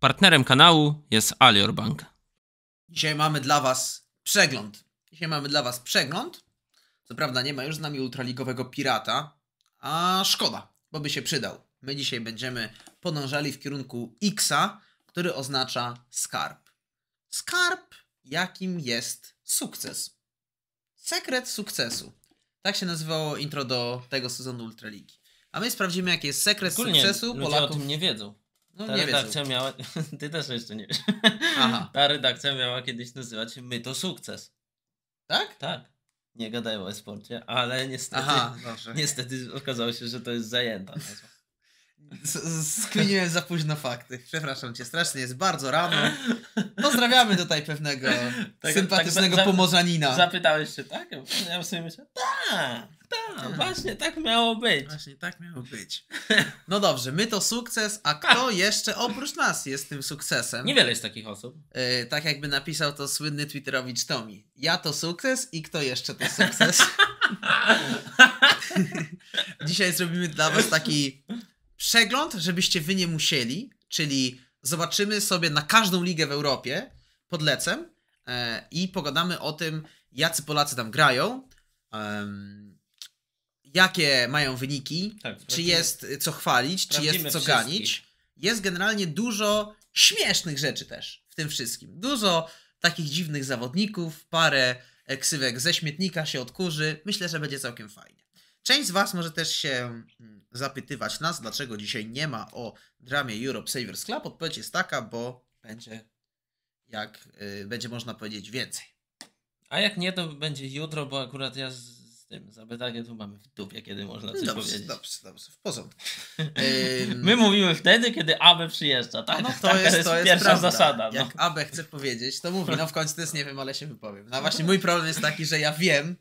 Partnerem kanału jest Alior Bank. Dzisiaj mamy dla Was przegląd. Dzisiaj mamy dla Was przegląd. Co prawda nie ma już z nami ultraligowego pirata, a szkoda, bo by się przydał. My dzisiaj będziemy podążali w kierunku X, który oznacza skarb. Skarb, jakim jest sukces. Sekret sukcesu. Tak się nazywało intro do tego sezonu Ultraligi. A my sprawdzimy, jaki jest sekret Ogólnie sukcesu ludzie Polaków. o tym nie wiedzą. No, Ta redakcja wiesz. miała. Ty też jeszcze nie wiesz. Aha. Ta redakcja miała kiedyś nazywać się My to sukces. Tak? Tak. Nie gadałem o e sporcie, ale niestety, Aha, dobrze. niestety okazało się, że to jest zajęta nazwa. Skwiniłem za późno fakty. Przepraszam cię strasznie, jest bardzo rano. Pozdrawiamy tutaj pewnego tak, sympatycznego tak, tak, za, pomorzanina. Zapytałeś się, tak? Ja sobie myślę, tak, tak, tak, właśnie tak miało być. Właśnie tak miało być. No dobrze, my to sukces, a tak. kto jeszcze oprócz nas jest tym sukcesem? Niewiele jest takich osób. Yy, tak jakby napisał to słynny twitterowicz Tomi. Ja to sukces i kto jeszcze to sukces? Dzisiaj zrobimy dla was taki przegląd, żebyście wy nie musieli, czyli zobaczymy sobie na każdą ligę w Europie pod lecem e, i pogadamy o tym, jacy Polacy tam grają, jakie mają wyniki, tak, czy jest e, co chwalić, czy jest co wszystkich. ganić. Jest generalnie dużo śmiesznych rzeczy też w tym wszystkim. Dużo takich dziwnych zawodników, parę ksywek ze śmietnika się odkurzy. Myślę, że będzie całkiem fajnie. Część z Was może też się mm, zapytywać nas, dlaczego dzisiaj nie ma o dramie Europe Savers Club. Odpowiedź jest taka, bo będzie jak y, będzie można powiedzieć więcej. A jak nie, to będzie jutro, bo akurat ja z, z tym zapytaniem tu mamy w dupie, kiedy można coś dobrze, powiedzieć. Dobrze, dobrze, w porządku. My mówimy wtedy, kiedy Abe przyjeżdża, tak? No to, jest, to jest, pierwsza prawda. zasada. No. Jak Abe chce powiedzieć, to mówi, no w końcu to jest nie wiem, ale się wypowiem. No właśnie mój problem jest taki, że ja wiem,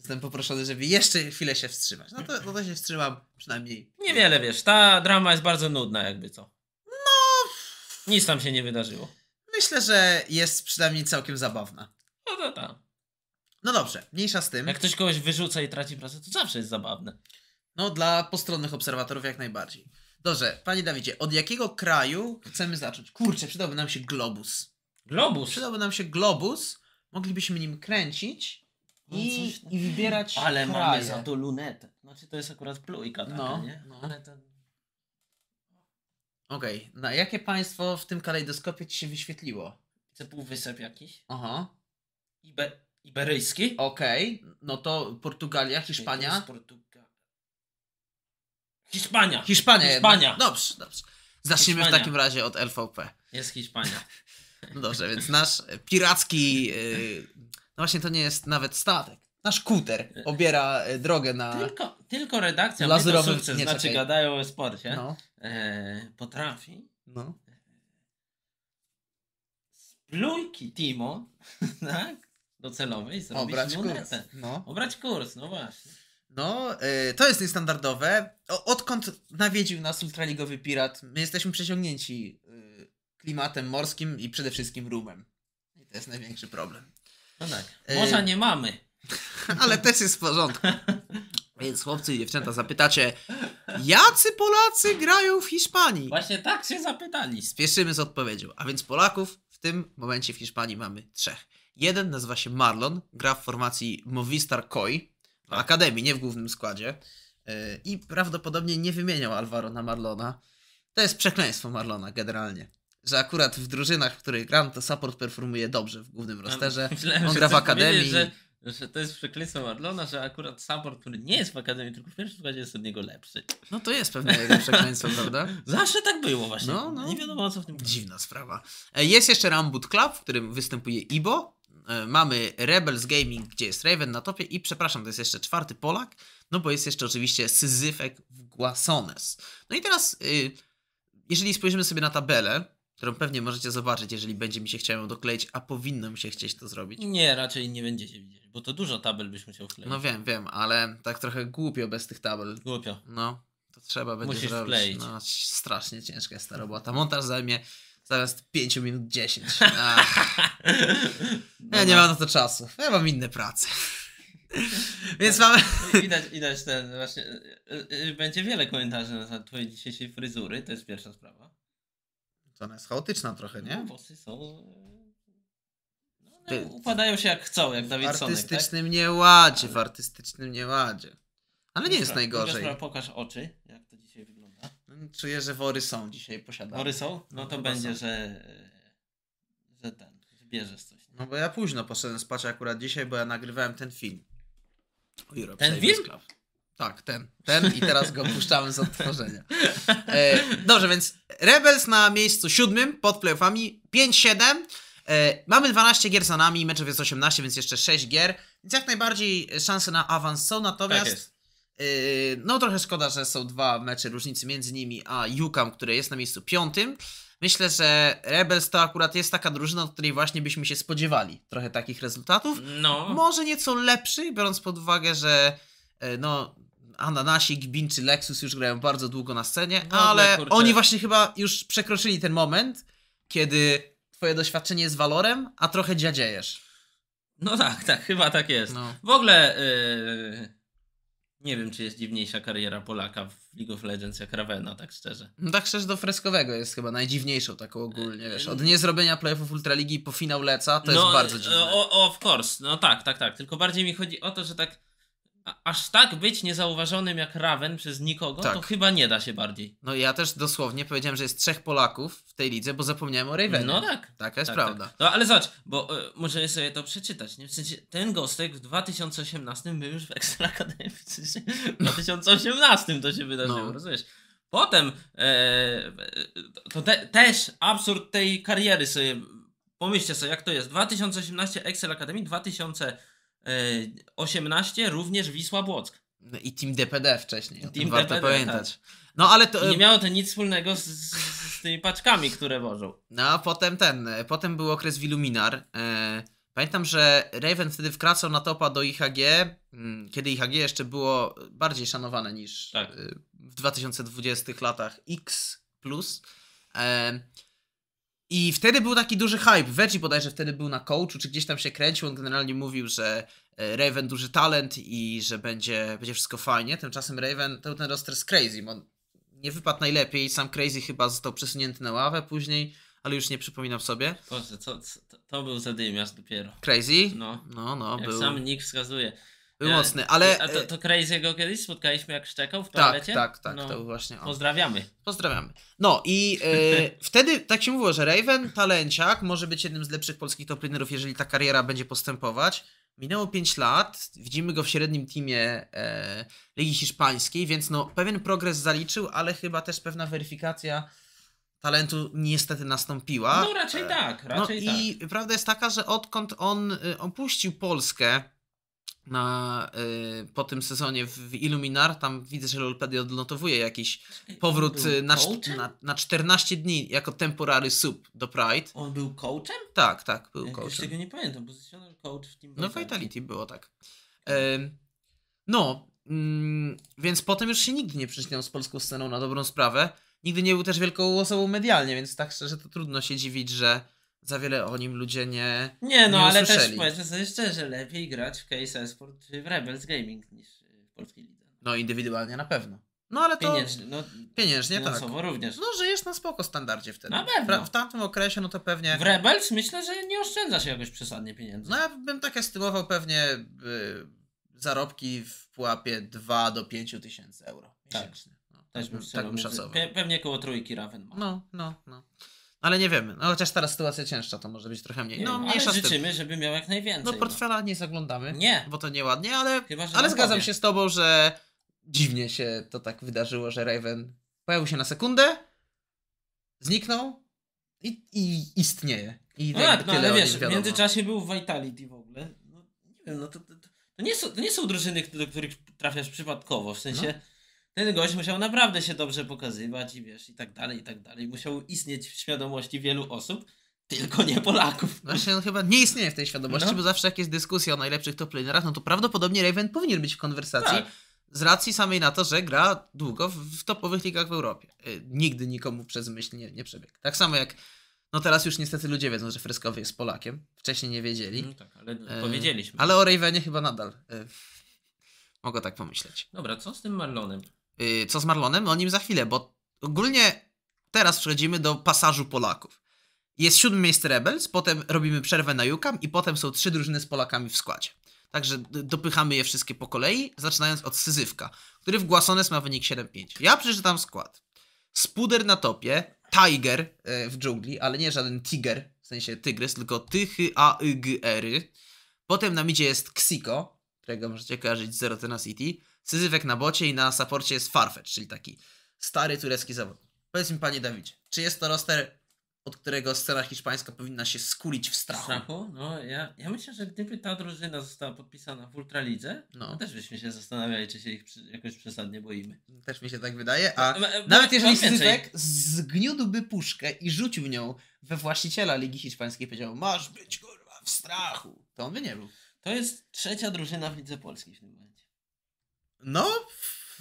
Jestem poproszony, żeby jeszcze chwilę się wstrzymać. No to, no to się wstrzymam przynajmniej. Niewiele wiesz, ta drama jest bardzo nudna, jakby co. No. Nic tam się nie wydarzyło. Myślę, że jest przynajmniej całkiem zabawna. No to tak. No dobrze, mniejsza z tym. Jak ktoś kogoś wyrzuca i traci pracę, to zawsze jest zabawne. No, dla postronnych obserwatorów jak najbardziej. Dobrze, panie Dawidzie, od jakiego kraju chcemy zacząć? Kurczę, przydałby nam się globus. Globus? Przydałby nam się globus. Moglibyśmy nim kręcić no i, i wybierać Ale kraje. mamy za to lunetę. Znaczy to jest akurat plujka taka, no, nie? No. Ale to... Okej, okay. na jakie państwo w tym kalejdoskopie ci się wyświetliło? Chcę półwysep jakiś. Aha. Ibe Iberyjski? Okej, okay. no to Portugalia, Hiszpania. Nie, Portuga... Hiszpania! Hiszpania! Hiszpania! dobrze, dobrze. Zacznijmy Hiszpania. w takim razie od LVP. Jest Hiszpania. No dobrze, więc nasz piracki, yy, no właśnie to nie jest nawet statek. Nasz kuter obiera e, drogę na. Tylko, tylko redakcja lazurowy... sukces, nie, znaczy gadają o sporcie. No. E, potrafi. No. Z Timo, tak? Docelowej zrobić Obrać kurs. No. Obrać kurs, no właśnie. No, y, to jest niestandardowe. O, odkąd nawiedził nas ultraligowy pirat, my jesteśmy przeciągnięci y, klimatem morskim i przede wszystkim rumem. I to jest największy problem. No tak. Morza e, nie mamy. Ale też jest w porządku. Więc chłopcy i dziewczęta zapytacie, jacy Polacy grają w Hiszpanii? Właśnie tak się zapytali. Spieszymy z odpowiedzią. A więc Polaków w tym momencie w Hiszpanii mamy trzech. Jeden nazywa się Marlon, gra w formacji Movistar Koi w tak. Akademii, nie w głównym składzie. E, I prawdopodobnie nie wymieniał Alvaro na Marlona. To jest przekleństwo Marlona generalnie że akurat w drużynach, w których gram, to support performuje dobrze w głównym rosterze. Myślałem, On gra w akademii. Że, że to jest przekleństwo Marlona, że akurat support, który nie jest w akademii, tylko w pierwszym składzie jest od niego lepszy. No to jest pewne jego przekleństwo, prawda? Zawsze tak było właśnie. No, no. Nie wiadomo co w tym Dziwna sprawa. E, jest jeszcze Rambut Club, w którym występuje Ibo. E, mamy Rebels Gaming, gdzie jest Raven na topie i przepraszam, to jest jeszcze czwarty Polak, no bo jest jeszcze oczywiście Syzyfek w Guasones. No i teraz, y, jeżeli spojrzymy sobie na tabelę, którą pewnie możecie zobaczyć, jeżeli będzie mi się chciało dokleić, a powinno mi się chcieć to zrobić. Nie, raczej nie będziecie widzieć, bo to dużo tabel byś musiał wkleić. No wiem, wiem, ale tak trochę głupio bez tych tabel. Głupio. No, to trzeba będzie Musisz zrobić. Wkleić. No, strasznie ciężka jest ta robota. Montaż zajmie zamiast 5 minut 10. no ja nie mam na to czasu. Ja mam inne prace. Więc mamy. Widać, widać ten właśnie. Y, y, będzie wiele komentarzy na temat twojej dzisiejszej fryzury, to jest pierwsza sprawa. To ona jest chaotyczna trochę, nie? No, są... E, no, upadają się jak chcą, jak Dawid tak? W artystycznym tak? nieładzie, w artystycznym nieładzie. Ale nie jest najgorzej. Dobra, pokaż oczy, jak to dzisiaj wygląda. No, czuję, że wory są dzisiaj posiadane. Wory są? No, no to będzie, że... E, że ten, że bierzesz coś. Nie? No bo ja późno poszedłem spać akurat dzisiaj, bo ja nagrywałem ten film. O Europe ten Savings film? Club. Tak, ten. Ten i teraz go puszczamy z odtworzenia. E, dobrze, więc Rebels na miejscu siódmym pod playoffami 5-7. E, mamy 12 gier za nami, meczów jest 18, więc jeszcze 6 gier. Więc jak najbardziej szanse na awans są, natomiast... Tak e, no trochę szkoda, że są dwa mecze różnicy między nimi a Yukam, które jest na miejscu piątym. Myślę, że Rebels to akurat jest taka drużyna, od której właśnie byśmy się spodziewali trochę takich rezultatów. No. Może nieco lepszych, biorąc pod uwagę, że e, no, Ananasi, Gbin czy Lexus już grają bardzo długo na scenie, no, ale kurczę. oni właśnie chyba już przekroczyli ten moment, kiedy twoje doświadczenie jest walorem, a trochę dziadziejesz. No tak, tak, chyba tak jest. No. W ogóle yy, nie wiem, czy jest dziwniejsza kariera Polaka w League of Legends jak Ravena, tak szczerze. No tak szczerze do freskowego jest chyba najdziwniejszą taką ogólnie, wiesz, yy, od niezrobienia playoffów Ultraligi po finał Leca, to no, jest bardzo dziwne. O, o, of course, no tak, tak, tak, tylko bardziej mi chodzi o to, że tak aż tak być niezauważonym jak Raven przez nikogo, tak. to chyba nie da się bardziej. No ja też dosłownie powiedziałem, że jest trzech Polaków w tej lidze, bo zapomniałem o Ravenie. No tak. Taka jest tak, tak. prawda. Tak. No ale zobacz, bo y, możemy sobie to przeczytać, nie? W sensie, ten gostek w 2018 był już w Excel W, sensie, w 2018 no. to się wydarzyło, no. rozumiesz? Potem e, e, to te, też absurd tej kariery sobie, pomyślcie sobie jak to jest, 2018 Excel Akademii, 2000 18 e, również Wisła Błock. No i Team DPD wcześniej, o Team warto pamiętać. Tak. No ale to... nie e, miało to nic wspólnego z, z, tymi paczkami, które wożą. No a potem ten, e, potem był okres Wiluminar. Pamiętam, że Raven wtedy wkracał na topa do IHG, mm, kiedy IHG jeszcze było bardziej szanowane niż tak. w 2020 latach X+. plus. I wtedy był taki duży hype. Veggie bodajże wtedy był na coachu, czy gdzieś tam się kręcił. On generalnie mówił, że e, Raven duży talent i że będzie, będzie wszystko fajnie. Tymczasem Raven, to ten roster z Crazy. On nie wypadł najlepiej. Sam Crazy chyba został przesunięty na ławę później, ale już nie przypominam sobie. Boże, to, to, to był zadymiarz dopiero. Crazy? No, no, no Jak był. sam Nick wskazuje. Był mocny, ale... A to, to Crazy'ego kiedyś spotkaliśmy, jak szczekał w tak, toalecie? Tak, tak, tak, no. to właśnie on. Pozdrawiamy. Pozdrawiamy. No i e, wtedy tak się mówiło, że Raven, talenciak, może być jednym z lepszych polskich top linerów, jeżeli ta kariera będzie postępować. Minęło 5 lat, widzimy go w średnim teamie e, Ligi Hiszpańskiej, więc no pewien progres zaliczył, ale chyba też pewna weryfikacja talentu niestety nastąpiła. No raczej e, tak, no raczej no, tak. I prawda jest taka, że odkąd on e, opuścił Polskę, na, y, po tym sezonie w, w Illuminar, tam widzę, że Lolpedia odnotowuje jakiś powrót y, na, na, na, 14 dni jako temporary sub do Pride. On był coachem? Tak, tak, był ja coachem. Już tego nie pamiętam, pozycjonował coach w Team No Vitality było tak. tak. no, mm, więc potem już się nigdy nie przyczyniał z polską sceną na dobrą sprawę. Nigdy nie był też wielką osobą medialnie, więc tak szczerze to trudno się dziwić, że za wiele o nim ludzie nie Nie, no nie ale też powiedzmy sobie szczerze, lepiej grać w Case Sport w Rebels Gaming niż w Polskiej Lidze. No indywidualnie na pewno. No ale to... Pieniężnie, no, pieniężnie tak. również. No żyjesz na spoko standardzie wtedy. Na pewno. W tamtym okresie no to pewnie... W Rebels myślę, że nie oszczędzasz jakoś przesadnie pieniędzy. No ja bym tak estymował pewnie y, zarobki w pułapie 2 do 5 tysięcy euro tak. miesięcznie. Tak. No, tak bym, tak bym szacował. Pe pewnie koło trójki Raven ma. No, no, no. Ale nie wiemy. No chociaż teraz sytuacja cięższa, to może być trochę mniej. No, ale życzymy, żeby miał jak najwięcej. No, no. portfela no. nie zaglądamy. Nie. Bo to nieładnie, ale, Chyba, ale zgadzam powie. się z tobą, że dziwnie się to tak wydarzyło, że Raven pojawił się na sekundę, zniknął i, i istnieje. I no tak, no ale wiesz, w międzyczasie był w Vitality w ogóle. No, nie wiem, no to, to, to, nie, są, to nie są drużyny, do których trafiasz przypadkowo, w sensie... No ten gość musiał naprawdę się dobrze pokazywać i wiesz, i tak dalej, i tak dalej. Musiał istnieć w świadomości wielu osób, tylko nie Polaków. Właśnie on chyba nie istnieje w tej świadomości, no. bo zawsze jak jest dyskusja o najlepszych top lanerach, no to prawdopodobnie Raven powinien być w konwersacji. Tak. Z racji samej na to, że gra długo w topowych ligach w Europie. Y, nigdy nikomu przez myśl nie, nie przebiegł. Tak samo jak no teraz już niestety ludzie wiedzą, że Freskowy jest Polakiem. Wcześniej nie wiedzieli. No tak, ale e, powiedzieliśmy. Y, ale o Ravenie chyba nadal. E, mogę tak pomyśleć. Dobra, co z tym Marlonem? Y, co z Marlonem? No o nim za chwilę, bo ogólnie teraz przechodzimy do pasażu Polaków. Jest siódmy miejsce Rebels, potem robimy przerwę na Jukam i potem są trzy drużyny z Polakami w składzie. Także dopychamy je wszystkie po kolei, zaczynając od Syzywka, który w Guasones ma wynik 7-5. Ja przeczytam skład. Spuder na topie, Tiger e, w dżungli, ale nie żaden tiger, w sensie tygrys, tylko tychy a y g ery. Potem na midzie jest Ksiko, którego możecie kojarzyć z Zero Tenacity. Syzywek na bocie i na saporcie jest Farfetch, czyli taki stary turecki zawod. Powiedz mi, panie Dawidzie, czy jest to roster, od którego scena hiszpańska powinna się skulić w strachu? strachu? No, ja, ja myślę, że gdyby ta drużyna została podpisana w Ultralidze, no. to też byśmy się zastanawiali, czy się ich przy, jakoś przesadnie boimy. Też mi się tak wydaje, a no, e, e, nawet jeżeli Syzywek zgniódłby puszkę i rzucił nią we właściciela Ligi Hiszpańskiej i powiedział, masz być kurwa w strachu, to on by nie był. To jest trzecia drużyna w Lidze Polskiej w tym momencie. No,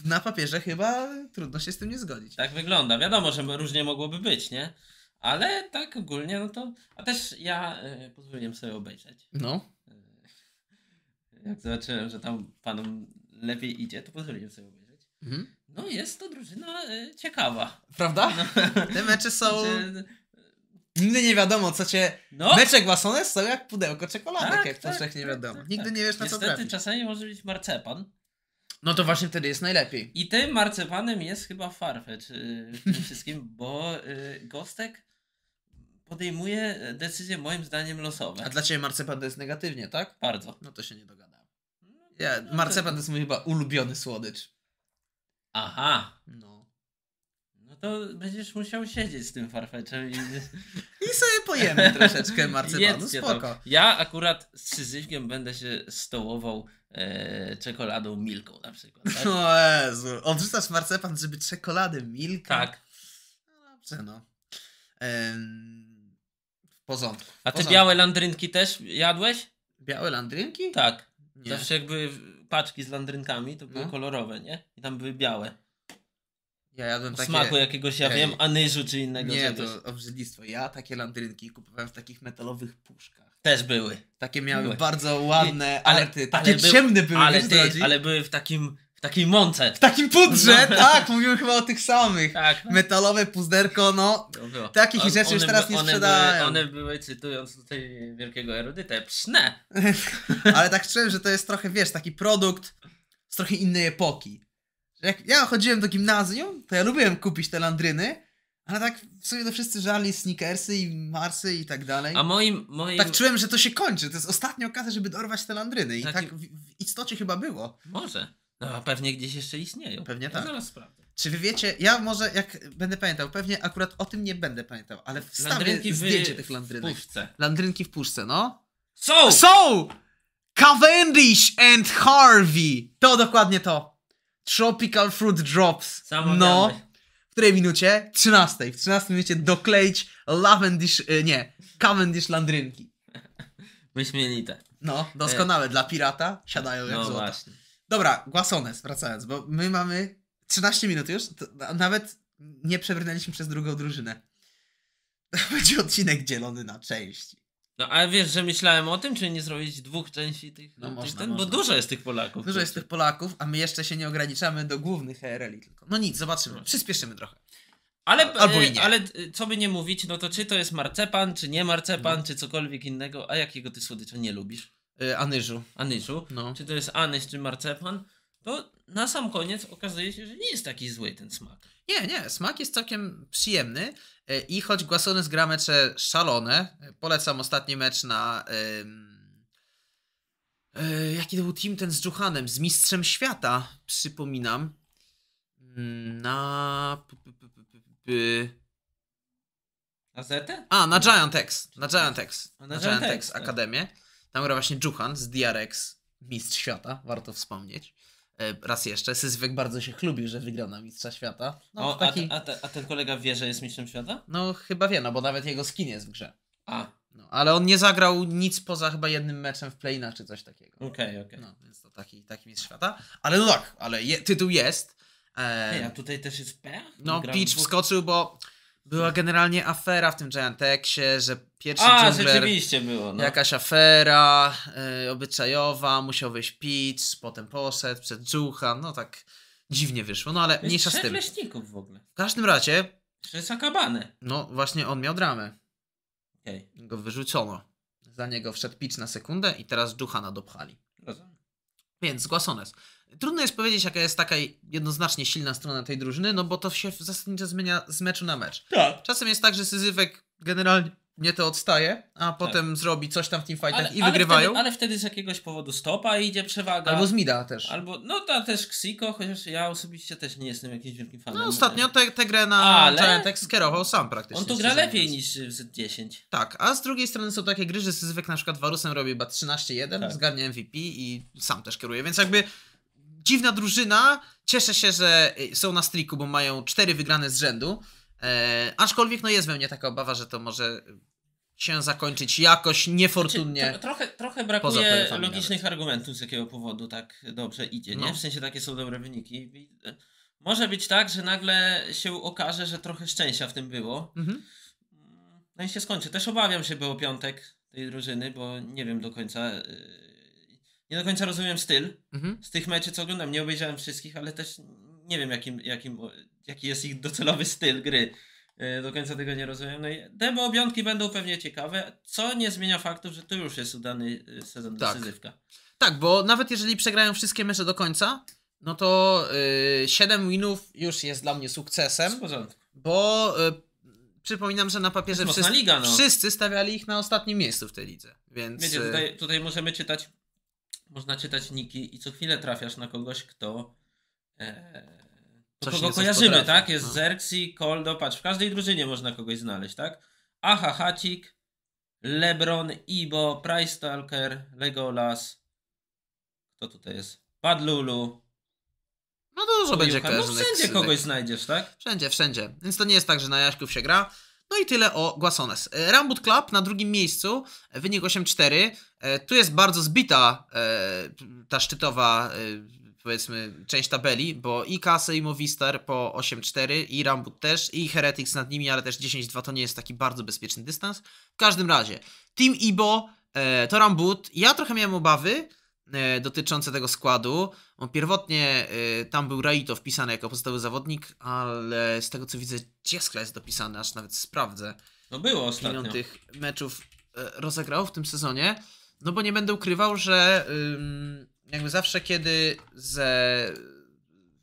na papierze chyba trudno się z tym nie zgodzić. Tak wygląda. Wiadomo, że różnie mogłoby być, nie? Ale tak ogólnie, no to. A też ja y, e, pozwoliłem sobie obejrzeć. No. E, jak zobaczyłem, że tam panom lepiej idzie, to pozwoliłem sobie obejrzeć. Mhm. No, jest to drużyna y, ciekawa. Prawda? No. Te mecze są. Znaczy, Nigdy nie wiadomo, co cię. No. Mecze głasone są jak pudełko czekoladek, tak, jak tak, powszechnie tak, wiadomo. Tak, Nigdy tak. nie wiesz, na Niestety, co trafi. czasami może być marcepan. No to właśnie wtedy jest najlepiej. I tym marcepanem jest chyba Farfetch yy, w tym wszystkim, bo yy, Gostek podejmuje decyzje moim zdaniem losowe. A dla Ciebie marcepan to jest negatywnie, tak? Bardzo. No to się nie dogada. No, no ja, no marcepan to... jest mój chyba ulubiony słodycz. Aha. No. No to będziesz musiał siedzieć z tym farfeczem i... I sobie pojemy troszeczkę marcepanu, spoko. To. Ja akurat z syzyfkiem będę się stołował E, czekoladą Milką na przykład. Tak? O Jezu, odrzucasz marcepan, żeby czekoladę Milką? Tak. No dobrze, no. Ehm, w porządku. A te białe landrynki też jadłeś? Białe landrynki? Tak. Nie. Zawsze jak były paczki z landrynkami, to były no. kolorowe, nie? I tam były białe. Ja jadłem takie... smaku jakiegoś, ja wiem, anyżu czy innego Nie, to obrzydlistwo. Ja takie landrynki kupowałem w takich metalowych puszkach. Też były. Takie miały były. bardzo ładne nie, ale, arty, takie ale ciemne były. Ale, ty, ale były w takim w takim mące. W takim pudrze, no. tak, mówimy chyba o tych samych. Tak. Metalowe puzderko, no. Takich On, rzeczy już teraz nie sprzedają. One były, one były, cytując tutaj wielkiego erudyta, pszne. Ale tak czułem, że to jest trochę, wiesz, taki produkt z trochę innej epoki. Jak ja chodziłem do gimnazjum, to ja lubiłem kupić te landryny, ale tak w sumie to wszyscy żali sneakersy i marsy i tak dalej. A moim, moim... Tak czułem, że to się kończy. To jest ostatnia okazja, żeby dorwać te landryny. I tak, tak w, w, istocie chyba było. Może. No a pewnie gdzieś jeszcze istnieją. Pewnie ja tak. Zaraz sprawdzę. Czy wy wiecie, ja może jak będę pamiętał, pewnie akurat o tym nie będę pamiętał, ale wstawię landrynki zdjęcie tych landrynek. W puszce. Landrynki w puszce, no. Są! Są! Cavendish and Harvey! To dokładnie to. Tropical Fruit Drops. Samo no. W której minucie? 13. W 13 minucie dokleić Lavendish, y, nie, Cavendish Landrynki. Wyśmienite. No, e. doskonałe. Dla pirata siadają jak no złota. Właśnie. Dobra, głasone, wracając, bo my mamy 13 minut już, nawet nie przebrnęliśmy przez drugą drużynę. będzie odcinek dzielony na części. No ale wiesz, że myślałem o tym, czy nie zrobić dwóch części tych. No, no można, ten, można. Bo dużo jest tych Polaków. Dużo jest tych Polaków, a my jeszcze się nie ograniczamy do głównych ERL-i tylko. No nic, zobaczymy. Przyspieszymy trochę. Ale, Albo i e, nie. ale e, co by nie mówić, no to czy to jest marcepan, czy nie marcepan, no. czy cokolwiek innego, a jakiego ty słodycza nie lubisz? E, anyżu. Anyżu. No. Czy to jest anyż, czy marcepan? To na sam koniec okazuje się, że nie jest taki zły ten smak. Nie, nie, smak jest całkiem przyjemny e, i choć Guasones zgra mecze szalone, e, polecam ostatni mecz na... E, jaki to był team ten z Juhanem, z Mistrzem Świata, przypominam. Mm, na... Na Zetę? A, na Giant X. Na Giant X. Na, na Giant X tak. Akademię. Tam gra właśnie Juhan z DRX, mistrz świata, warto wspomnieć. E, raz jeszcze. Syzwek bardzo się chlubił, że wygrał na Mistrza Świata. No, o, taki... a, a, ten kolega wie, że jest Mistrzem Świata? No chyba wie, no bo nawet jego skin jest w grze. A. No, ale on nie zagrał nic poza chyba jednym meczem w Playna czy coś takiego. Okej, okay, okej. Okay. No, więc to taki, taki Mistrz Świata. Ale no tak, ale je, tytuł jest. Eee, Hej, a tutaj też jest P? No, Pitch wskoczył, bo była generalnie afera w tym Giantexie, że pierwszy A, dżungler, rzeczywiście było. No. Jakaś afera yy, obyczajowa, musiał wyjść Pitch, potem poszedł przed Dżucha, no tak dziwnie wyszło, no ale Jest mniejsza z tym. leśników w ogóle. W każdym razie... Trzy sakabany. No właśnie on miał dramę. Okay. Go wyrzucono. Za niego wszedł Pitch na sekundę i teraz Dżucha nadopchali. Rozumiem. Więc zgłaszone jest. Trudno jest powiedzieć, jaka jest taka jednoznacznie silna strona tej drużyny, no bo to się zasadniczo zmienia z meczu na mecz. Tak. Czasem jest tak, że Syzyfek generalnie nie to odstaje, a tak. potem tak. zrobi coś tam w teamfightach ale, i ale wygrywają. Wtedy, ale wtedy z jakiegoś powodu stopa idzie przewaga. Albo zmida też. Albo, no to też Ksiko, chociaż ja osobiście też nie jestem jakimś wielkim fanem. No ostatnio tę te, grę na ale... skierował sam praktycznie. On tu gra lepiej niż w Z10. Tak, a z drugiej strony są takie gry, że Syzyfek na przykład Warusem robi chyba 13-1, tak. zgarnia MVP i sam też kieruje, więc jakby dziwna drużyna. Cieszę się, że są na striku, bo mają cztery wygrane z rzędu. E, aczkolwiek no jest we mnie taka obawa, że to może się zakończyć jakoś niefortunnie. Znaczy, trochę, trochę brakuje logicznych nawet. argumentów, z jakiego powodu tak dobrze idzie, no. nie? W sensie takie są dobre wyniki. E, może być tak, że nagle się okaże, że trochę szczęścia w tym było. Mhm. No i się skończy. Też obawiam się było piątek tej drużyny, bo nie wiem do końca e, nie do końca rozumiem styl mhm. z tych meczów, co oglądam. Nie obejrzałem wszystkich, ale też nie wiem, jakim, jakim, jaki jest ich docelowy styl gry. E, do końca tego nie rozumiem. No i demo objątki będą pewnie ciekawe, co nie zmienia faktu, że to już jest udany e, sezon tak. decyzywka. Tak, bo nawet jeżeli przegrają wszystkie mecze do końca, no to yy, e, 7 winów już jest dla mnie sukcesem. W porządku. Bo yy, przypominam, że na papierze wszyscy, liga, no. wszyscy stawiali ich na ostatnim miejscu w tej lidze. Więc... Wiecie, tutaj, tutaj możemy czytać można czytać niki i co chwilę trafiasz na kogoś, kto. E, to kogo kojarzymy, potrafi. tak? Jest no. Zerxi, Koldo, patrz, w każdej drużynie można kogoś znaleźć, tak? Aha Hacik, Lebron, Ibo, Prystalker, Legolas. Kto tutaj jest? Padlulu. No dużo będzie No wszędzie tak. kogoś znajdziesz, tak? Wszędzie, wszędzie. Więc to nie jest tak, że na Jaśków się gra. No i tyle o Guasones. E, Rambut Club na drugim miejscu, wynik 8-4. E, tu jest bardzo zbita e, ta szczytowa e, powiedzmy część tabeli, bo i Kase i Movistar po 8-4 i Rambut też i Heretics nad nimi, ale też 10-2 to nie jest taki bardzo bezpieczny dystans. W każdym razie Team Ibo to Rambut. Ja trochę miałem obawy dotyczące tego składu. pierwotnie tam był Raito wpisany jako podstawowy zawodnik, ale z tego co widzę Dzieskla jest dopisany, aż nawet sprawdzę. No było ostatnio. tych meczów rozegrał w tym sezonie. No bo nie będę ukrywał, że jakby zawsze kiedy ze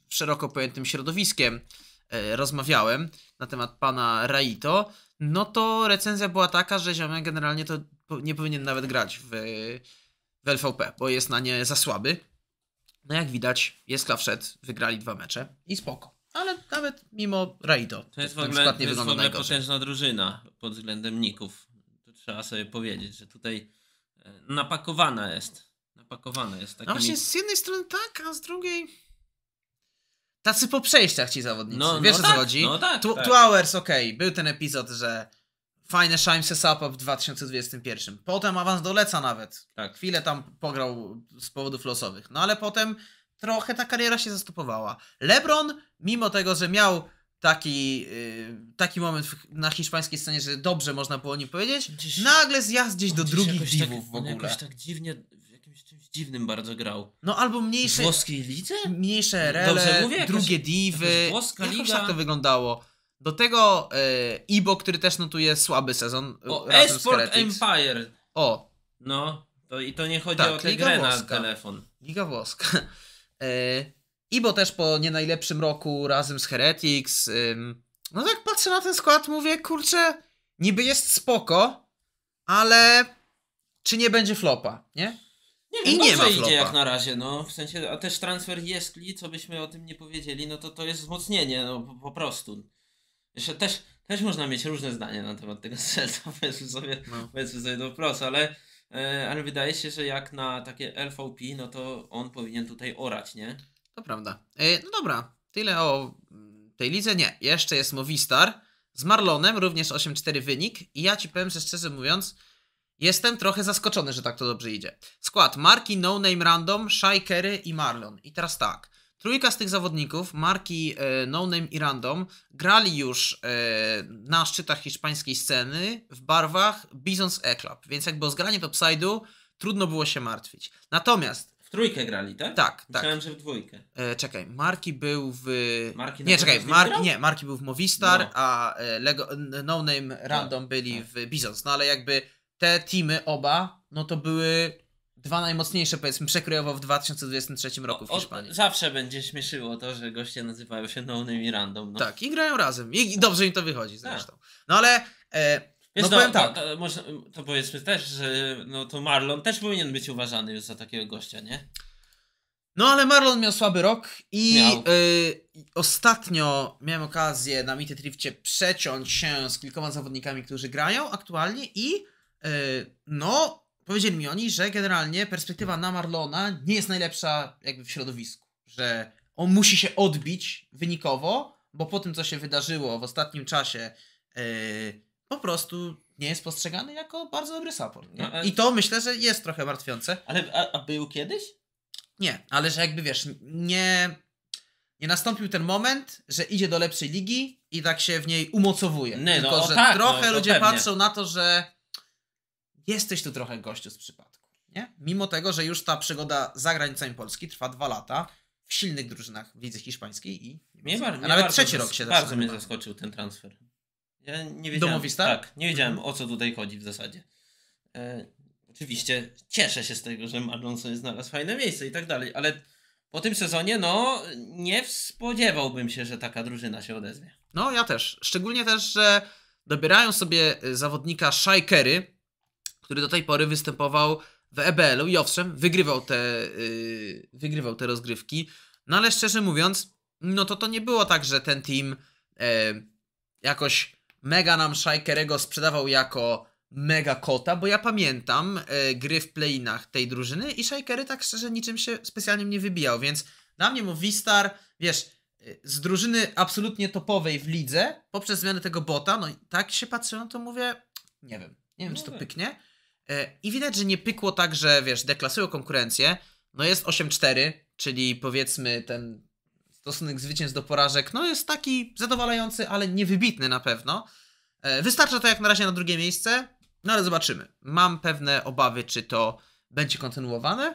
szeroko pojętym środowiskiem e, rozmawiałem na temat pana Raito, no to recenzja była taka, że ziomek generalnie to nie powinien nawet grać w, w LVP, bo jest na nie za słaby. No jak widać, jest klawszet, wygrali dwa mecze i spoko. Ale nawet mimo Raito. To jest w ogóle, to jest w ogóle potężna drużyna pod względem ników. To trzeba sobie powiedzieć, że tutaj napakowana jest. Napakowana jest. Takimi... No właśnie, z jednej strony tak, a z drugiej... Tacy po przejściach ci zawodnicy. No, Wiesz, no o co tak, chodzi? No tak, tu, tak. Two Hours, okej. Był ten epizod, że fajne Shime up w 2021. Potem awans doleca nawet. Tak. Chwilę tam pograł z powodów losowych. No ale potem trochę ta kariera się zastopowała. LeBron, mimo tego, że miał taki, y, taki moment na hiszpańskiej scenie, że dobrze można było o nim powiedzieć, gdzieś, nagle zjazd gdzieś do drugich divów tak, w ogóle. jakoś tak dziwnie, w jakimś czymś dziwnym bardzo grał. No albo mniejsze... włoskie włoskiej lidze? Mniejsze rele, drugie divy. włoska jakoś liga. tak to wyglądało. Do tego e, Ibo, który też notuje słaby sezon y, o, Esport Empire. O. No, to, i to nie chodzi tak, o tę grę włoska. na telefon. Liga włoska. E, I bo też po nie najlepszym roku razem z Heretics. Ym, no tak patrzę na ten skład, mówię, kurczę, niby jest spoko, ale czy nie będzie flopa, nie? nie I nie ma idzie jak na razie, no w sensie, a też transfer Jeskli, co byśmy o tym nie powiedzieli, no to to jest wzmocnienie, no po, po prostu. Jeszcze też, też można mieć różne zdania na temat tego strzelca, powiedzmy sobie, no. powiedzmy sobie to wprost, ale, e, ale wydaje się, że jak na takie LVP, no to on powinien tutaj orać, nie? To prawda. E, no dobra, tyle o mm, tej lidze. Nie, jeszcze jest Movistar. Z Marlonem również 8-4 wynik. I ja ci powiem, że szczerze mówiąc, jestem trochę zaskoczony, że tak to dobrze idzie. Skład marki No Name Random, Shy i Marlon. I teraz tak. Trójka z tych zawodników, marki e, No Name i Random, grali już e, na szczytach hiszpańskiej sceny w barwach Bisons E-Club, więc jakby o zgranie topside'u trudno było się martwić. Natomiast trójkę grali, tak? tak? Tak, Myślałem, że w dwójkę. E, czekaj, Marki był w... Marki nie, czekaj, Marki, nie, Marki był w Movistar, no. a e, Lego, No Name Random tak, byli tak. w Bizons, no ale jakby te teamy oba, no to były dwa najmocniejsze, powiedzmy, przekrojowo w 2023 roku o, w Hiszpanii. O, zawsze będzie śmieszyło to, że goście nazywają się No Name i Random. No. Tak, i grają razem. I, dobrze im to wychodzi zresztą. No ale... E, Wiesz, no, no powiem tak. To, to, to, powiedzmy też, że no to Marlon też powinien być uważany już za takiego gościa, nie? No ale Marlon miał słaby rok i y, ostatnio miałem okazję na Mity Trifcie przeciąć się z kilkoma zawodnikami, którzy grają aktualnie i y, no powiedzieli mi oni, że generalnie perspektywa na Marlona nie jest najlepsza jakby w środowisku, że on musi się odbić wynikowo, bo po tym co się wydarzyło w ostatnim czasie y, po prostu nie jest postrzegany jako bardzo dobry support. No, ale... I to myślę, że jest trochę martwiące. Ale a, a, był kiedyś? Nie, ale że jakby wiesz, nie, nie nastąpił ten moment, że idzie do lepszej ligi i tak się w niej umocowuje. Nie, no, Tylko, no, że tak, no, trochę no, ludzie pewnie. patrzą na to, że jesteś tu trochę gościu z przypadku. Nie? Mimo tego, że już ta przygoda za granicami Polski trwa dwa lata w silnych drużynach w lidze hiszpańskiej i nie, nie, nawet trzeci rok się Bardzo mnie zaskoczył ten transfer. Ja nie wiedziałem. Domowista? Tak, nie wiedziałem mhm. o co tutaj chodzi w zasadzie. E, oczywiście cieszę się z tego, że Marlon sobie znalazł fajne miejsce i tak dalej, ale po tym sezonie, no, nie spodziewałbym się, że taka drużyna się odezwie. No, ja też. Szczególnie też, że dobierają sobie e, zawodnika Szajkery, który do tej pory występował w EBL-u i owszem, wygrywał te, yy, wygrywał te rozgrywki. No ale szczerze mówiąc, no to to nie było tak, że ten team e, jakoś mega nam Shikerego sprzedawał jako mega kota, bo ja pamiętam e, gry w playinach tej drużyny i Shikery tak szczerze niczym się specjalnie nie wybijał, więc dla mnie Movistar, wiesz, e, z drużyny absolutnie topowej w lidze, poprzez zmianę tego bota, no i tak się patrzyłem, no to mówię, nie wiem, nie wiem, nie czy to wiem. pyknie. E, I widać, że nie pykło tak, że wiesz, deklasują konkurencję, no jest 8-4, czyli powiedzmy ten stosunek zwycięstw do porażek no jest taki zadowalający, ale niewybitny na pewno. E, wystarcza to jak na razie na drugie miejsce, no ale zobaczymy. Mam pewne obawy, czy to będzie kontynuowane.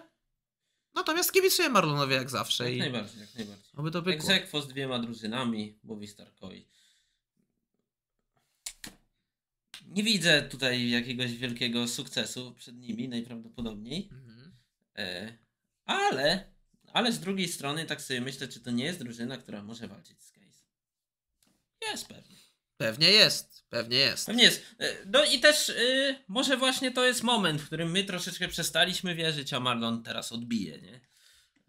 Natomiast kibicuję Marlonowi jak zawsze. Jak i... najbardziej, jak najbardziej. Oby to było. Egzekwo z dwiema drużynami, bo Starkowi. Nie widzę tutaj jakiegoś wielkiego sukcesu przed nimi, najprawdopodobniej. Mhm. E, ale ale z drugiej strony tak sobie myślę, czy to nie jest drużyna, która może walczyć z Case. Jest pewnie. Pewnie jest, pewnie jest. Pewnie jest. E, no i też yy, może właśnie to jest moment, w którym my troszeczkę przestaliśmy wierzyć, a Marlon teraz odbije, nie?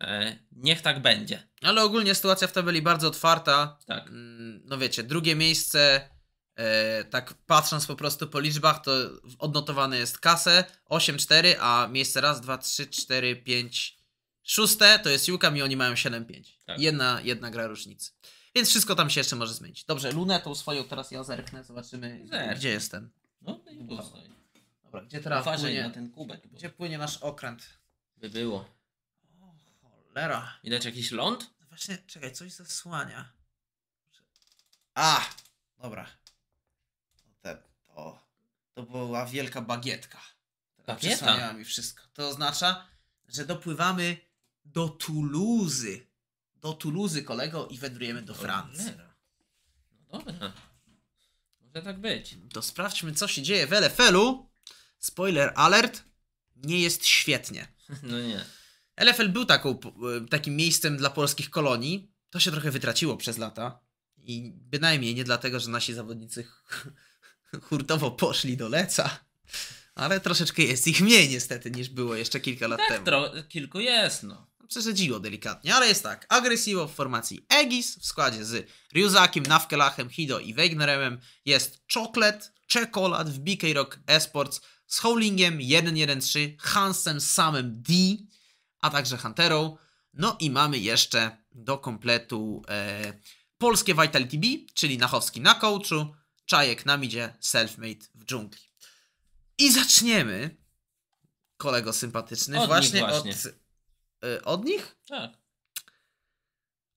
E, niech tak będzie. Ale ogólnie sytuacja w tabeli bardzo otwarta. Tak. Mm, no wiecie, drugie miejsce, e, tak patrząc po prostu po liczbach, to odnotowane jest kasę 8-4, a miejsce raz, dwa, trzy, cztery, pięć. Szóste to jest Yukam i oni mają 7-5. Tak. Jedna, jedna gra różnicy. Więc wszystko tam się jeszcze może zmienić. Dobrze, Lunę tą swoją teraz ja zerknę, zobaczymy Zerk. gdzie ten. No, no i tutaj. Dobra, gdzie teraz Uważaj płynie, na ten kubek. Bo... Gdzie płynie nasz okręt? By było. O, cholera. Widać jakiś ląd? właśnie, czekaj, coś zasłania. A! Dobra. To, to, to była wielka bagietka. Bagietka? Przesłaniała mi wszystko. To oznacza, że dopływamy do Tuluzy. Do Tuluzy, kolego, i wędrujemy do Francji. No dobra. Może tak być. To sprawdźmy, co się dzieje w LFL-u. Spoiler alert. Nie jest świetnie. No nie. LFL był taką, e, takim miejscem dla polskich kolonii. To się trochę wytraciło przez lata. I bynajmniej nie dlatego, że nasi zawodnicy hurtowo poszli do Leca. Ale troszeczkę jest ich mniej niestety niż było jeszcze kilka lat tak, temu. Kilku jest, no. No, przesadziło delikatnie, ale jest tak. Agresivo w formacji Egis w składzie z Ryuzakiem, Nafkelachem, Hido i weignerem jest chocolate Czekolad w BK Rock Esports z Howlingiem 113, Hansem samym D, a także Hunterą. No i mamy jeszcze do kompletu e, polskie Vitality B, czyli Nachowski na coachu, Czajek na midzie, Selfmade w dżungli. I zaczniemy, kolego sympatyczny, od właśnie, właśnie, od Y, od nich? Tak.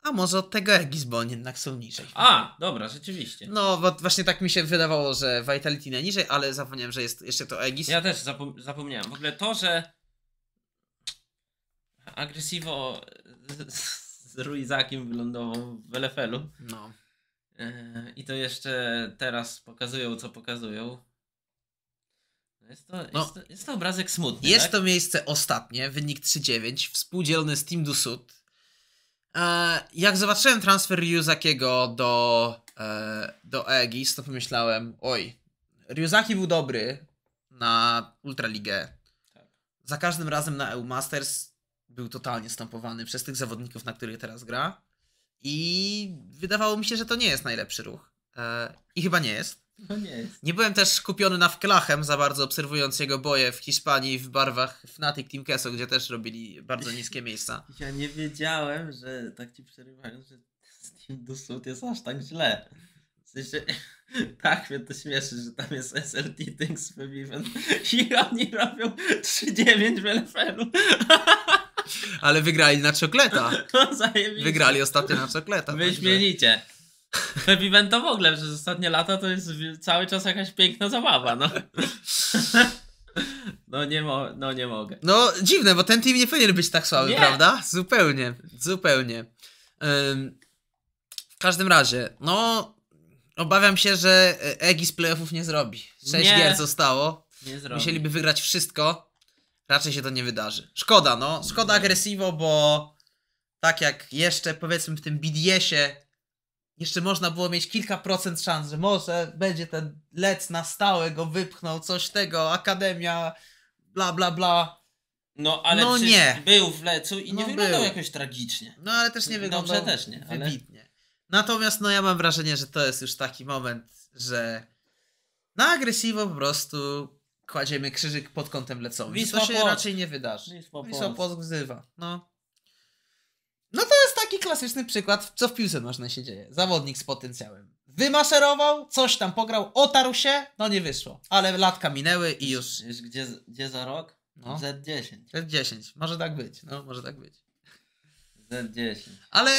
A może od tego Ergis, bo oni jednak są niżej. A, dobra, rzeczywiście. No, bo właśnie tak mi się wydawało, że Vitality niżej, ale zapomniałem, że jest jeszcze to Ergis. Ja też zapom zapomniałem. W ogóle to, że agresivo z Ruizakiem wylądował w LFL-u. No. E, I to jeszcze teraz pokazują, co pokazują. Jest to, no, jest, to, jest to obrazek smutny. Jest tak? to miejsce ostatnie, wynik 3-9, współdzielony z Team Dusud. E, jak zobaczyłem transfer Ryuzakiego do, e, do Aegis, to pomyślałem, oj, Ryuzaki był dobry na Ultraligę. Tak. Za każdym razem na EU Masters był totalnie stampowany przez tych zawodników, na których teraz gra. I wydawało mi się, że to nie jest najlepszy ruch. E, I chyba nie jest. No nie jest. Nie byłem też kupiony na Wklachem za bardzo, obserwując jego boje w Hiszpanii w barwach Fnatic Team Keso, gdzie też robili bardzo niskie miejsca. Ja nie wiedziałem, że tak ci przerywają, że Team Dusut jest aż tak źle. W sensie, tak mnie to śmieszy, że tam jest SLT Things Febiven i oni robią 3-9 w LFL-u. Ale wygrali na czokleta. No, Wygrali ostatnio na czokleta. Wyśmienicie. Także... Happy Band to w ogóle przez ostatnie lata to jest cały czas jakaś piękna zabawa, no. No nie, mo- no nie mogę. No dziwne, bo ten team nie powinien być tak słaby, nie. prawda? Zupełnie, zupełnie. Um, w każdym razie, no obawiam się, że Egi z playoffów nie zrobi. Sześć nie. gier zostało. Nie zrobi. Musieliby wygrać wszystko. Raczej się to nie wydarzy. Szkoda, no. Szkoda agresivo, bo tak jak jeszcze powiedzmy w tym BDS-ie jeszcze można było mieć kilka procent szans, że może będzie ten lec na stałe go wypchnął, coś tego, akademia, bla, bla, bla. No, ale no, nie. był w lecu i no, nie wyglądał był. jakoś tragicznie. No, ale też nie wyglądał Dobrze, też nie, ale... wybitnie. Natomiast, no, ja mam wrażenie, że to jest już taki moment, że na agresywo po prostu kładziemy krzyżyk pod kątem lecowym. Wisła to się raczej nie wydarzy. Wisła, Wisła Polsk wzywa. No. No to jest taki klasyczny przykład, co w piłce nożnej się dzieje. Zawodnik z potencjałem. Wymaszerował, coś tam pograł, otarł się, no nie wyszło. Ale latka minęły i już. Już gdzie, gdzie za rok? No. Z10. Z10, może tak być, no może tak być. Z10. Ale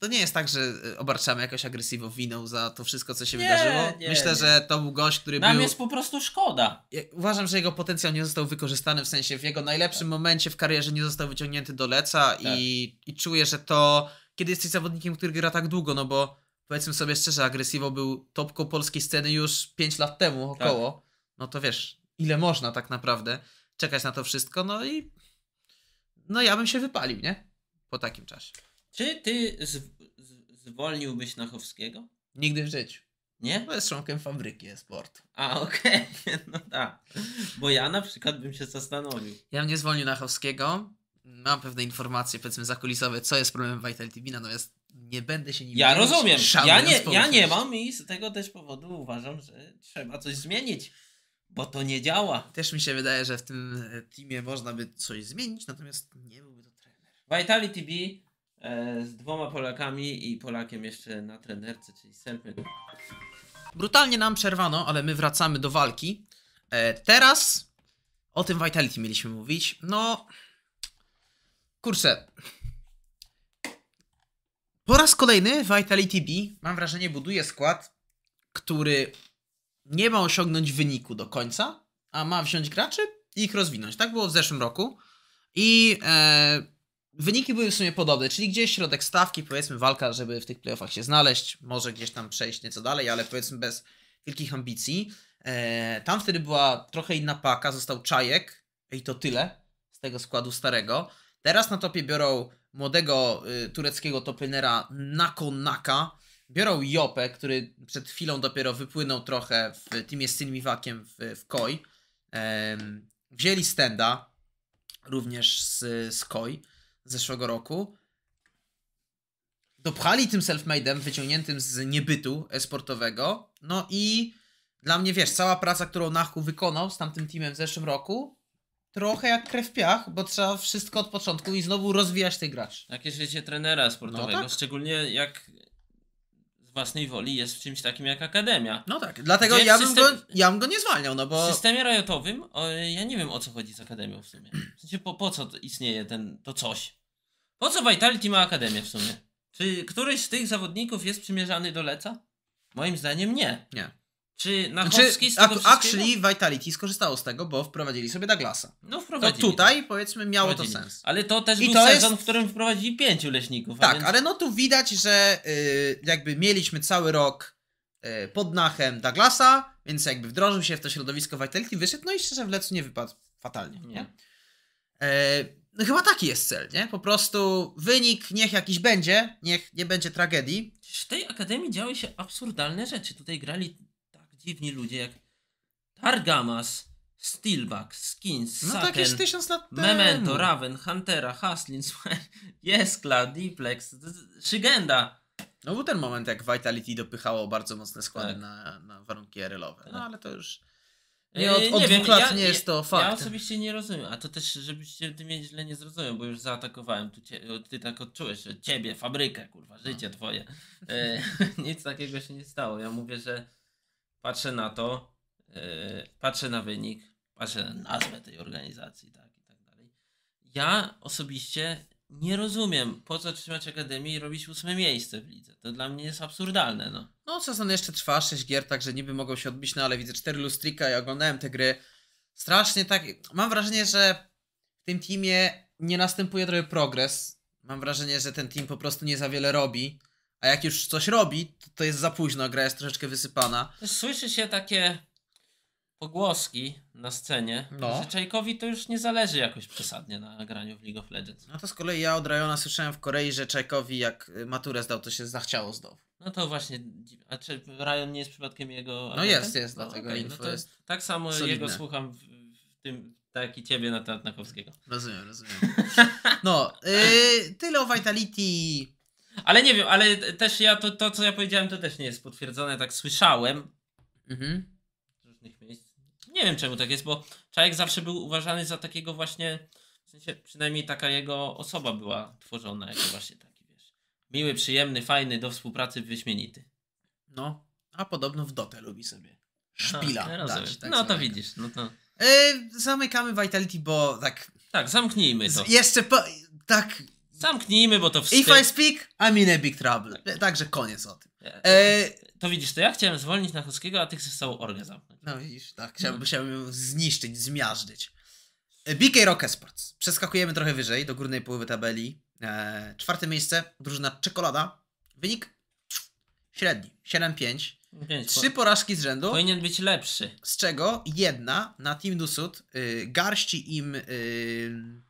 to nie jest tak, że y, obarczamy jakoś agresywną winą za to wszystko, co się nie, wydarzyło. Nie, Myślę, nie. że to był gość, który Nam był... Nam jest po prostu szkoda. Uważam, że jego potencjał nie został wykorzystany, w sensie w jego najlepszym tak. momencie w karierze nie został wyciągnięty do leca tak. i, i czuję, że to, kiedy jesteś zawodnikiem, który gra tak długo, no bo powiedzmy sobie szczerze, agresywo był topką polskiej sceny już 5 lat temu tak. około, tak. no to wiesz, ile można tak naprawdę czekać na to wszystko, no i no ja bym się wypalił, nie? Po takim czasie. Czy ty z, z, zwolniłbyś Nachowskiego? Nigdy w życiu. Nie? Bo jest członkiem fabryki e-sportu. A, okej, okay. no tak. Bo ja na przykład bym się zastanowił. Ja bym nie zwolnił Nachowskiego. Mam pewne informacje, powiedzmy, zakulisowe, co jest problemem Vital TV, natomiast nie będę się nim Ja rozumiem. Ja nie, ja nie mam i z tego też powodu uważam, że trzeba coś zmienić, bo to nie działa. Też mi się wydaje, że w tym e, teamie można by coś zmienić, natomiast nie byłby to trener. Vitality B E, z dwoma Polakami i Polakiem jeszcze na trenerce, czyli Selpy. Brutalnie nam przerwano, ale my wracamy do walki. E, teraz o tym Vitality mieliśmy mówić. No, kurczę. Po raz kolejny Vitality B, mam wrażenie, buduje skład, który nie ma osiągnąć wyniku do końca, a ma wziąć graczy i ich rozwinąć. Tak było w zeszłym roku. I e, Wyniki były w sumie podobne, czyli gdzieś środek stawki, powiedzmy walka, żeby w tych playoffach się znaleźć, może gdzieś tam przejść nieco dalej, ale powiedzmy bez wielkich ambicji. Eee, tam wtedy była trochę inna paka, został Czajek i to tyle z tego składu starego. Teraz na topie biorą młodego y, tureckiego topenera Nako Naka, biorą Jopę, który przed chwilą dopiero wypłynął trochę w teamie z Sylmiwakiem w, w Koi. Eee, wzięli Stenda, również z, z Koi zeszłego roku. Dopchali tym self-made'em wyciągniętym z niebytu esportowego. No i dla mnie, wiesz, cała praca, którą Nachu wykonał z tamtym teamem w zeszłym roku, trochę jak krew piach, bo trzeba wszystko od początku i znowu rozwijać tych graczy. Takie życie trenera sportowego, no tak. szczególnie jak z własnej woli jest w czymś takim jak akademia. No tak, dlatego ja bym, system... go, ja bym go nie zwalniał, no bo... W systemie rajotowym o, ja nie wiem o co chodzi z akademią w sumie. W sensie po, po co istnieje ten, to coś. Po co Vitality ma Akademię w sumie? Czy któryś z tych zawodników jest przymierzany do Leca? Moim zdaniem nie. Nie. Czy na znaczy, z tego ak- Actually Vitality skorzystało z tego, bo wprowadzili sobie Douglasa. No wprowadzili. To tak. tutaj powiedzmy miało to sens. Ale to też I był to sezon, jest... w którym wprowadzili pięciu leśników. Tak, więc... ale no tu widać, że y, jakby mieliśmy cały rok y, pod nachem Douglasa, więc jakby wdrożył się w to środowisko Vitality, wyszedł, no i szczerze w lecu nie wypadł fatalnie. Nie. nie? Y, no chyba taki jest cel, nie? Po prostu wynik niech jakiś będzie, niech nie będzie tragedii. W tej akademii działy się absurdalne rzeczy. Tutaj grali tak dziwni ludzie jak Targamas, Steelback, Skins, no tak, Saken, to tysiąc lat temu. Memento, Raven, Huntera, Haslin, Jeskla, Diplex, Shigenda. No był ten moment, jak Vitality dopychało bardzo mocne składy tak. na, na warunki RL-owe. No tak. ale to już nie e, od, od nie dwóch wiem, lat ja, nie jest to fakt. Ja osobiście nie rozumiem, a to też, żebyście ty mnie źle nie zrozumiał, bo już zaatakowałem, tu ty tak odczułeś, że ciebie, fabrykę, kurwa, no. życie twoje. E, nic takiego się nie stało. Ja mówię, że patrzę na to, e, patrzę na wynik, patrzę na nazwę tej organizacji, tak i tak dalej. Ja osobiście nie rozumiem, po co trzymać akademię i robić ósme miejsce w lidze. To dla mnie jest absurdalne, no. No, sezon jeszcze trwa, 6 gier, także niby mogą się odbić, no ale widzę 4 lustrika i oglądałem te gry. Strasznie tak, mam wrażenie, że w tym teamie nie następuje trochę progres. Mam wrażenie, że ten team po prostu nie za wiele robi. A jak już coś robi, to, to jest za późno, gra jest troszeczkę wysypana. Słyszy się takie pogłoski na scenie, no. że Czajkowi to już nie zależy jakoś przesadnie na graniu w League of Legends. No to z kolei ja od Rajona słyszałem w Korei, że Czajkowi jak maturę zdał, to się zachciało znowu. No to właśnie, a czy Rajon nie jest przypadkiem jego... No jest, jest, no, dlatego info no to jest Tak samo solidne. jego słucham w, w tym, tak i ciebie na temat Nakowskiego. Rozumiem, rozumiem. No, y, tyle o Vitality. Ale nie wiem, ale też ja, to, to co ja powiedziałem, to też nie jest potwierdzone, tak słyszałem. Mhm. W różnych miejsc. Nie wiem czemu tak jest, bo Czajek zawsze był uważany za takiego właśnie, w sensie przynajmniej taka jego osoba była tworzona, jako właśnie taki, wiesz, miły, przyjemny, fajny, do współpracy, wyśmienity. No, a podobno w dotę lubi sobie szpila tak, a, dać, tak No to widzisz, no to... Yy, zamykamy Vitality, bo tak... Tak, zamknijmy to. Z, jeszcze po, tak Zamknijmy, bo to wstyd. If I speak, I'm in a big trouble. Tak. Także koniec o tym. E... To widzisz, to ja chciałem zwolnić Nachowskiego, a ty chcesz całą orgę zamknąć. No widzisz, tak. Chciałbym, no. chciałbym ją zniszczyć, zmiażdżyć. E, BK Rock Esports. Przeskakujemy trochę wyżej, do górnej połowy tabeli. E, czwarte miejsce, drużyna Czekolada. Wynik średni, 7-5. Trzy porażki z rzędu. Powinien być lepszy. Z czego jedna na Team Dusut. Y, garści im... Y,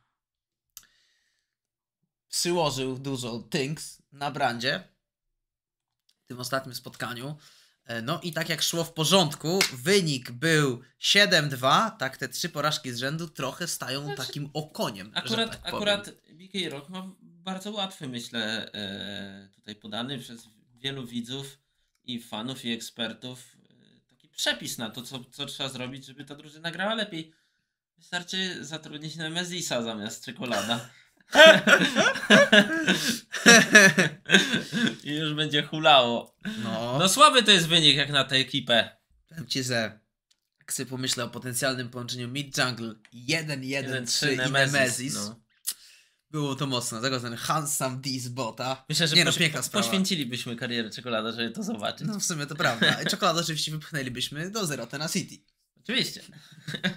przyłożył dużo things na brandzie w tym ostatnim spotkaniu. E, no i tak jak szło w porządku, wynik był 7-2, tak te trzy porażki z rzędu trochę stają znaczy, takim okoniem. Akurat, tak akurat BK Rock ma bardzo łatwy, myślę, e, tutaj podany przez wielu widzów i fanów i ekspertów e, taki przepis na to, co, co trzeba zrobić, żeby ta drużyna grała lepiej. Wystarczy zatrudnić Nemezisa zamiast czekolada. I już będzie hulało. No. no słaby to jest wynik jak na tę ekipę. Powiem ci, że jak sobie pomyślę o potencjalnym połączeniu Mid Jungle 1-1-3 i Nemesis, Nemesis no. było to mocno. Tego ten Handsome D bota. Myślę, że Nie, no, poś poświęcilibyśmy karierę Czekolada, żeby to zobaczyć. No w sumie to prawda. Czekoladę oczywiście wypchnęlibyśmy do zero na City. Oczywiście.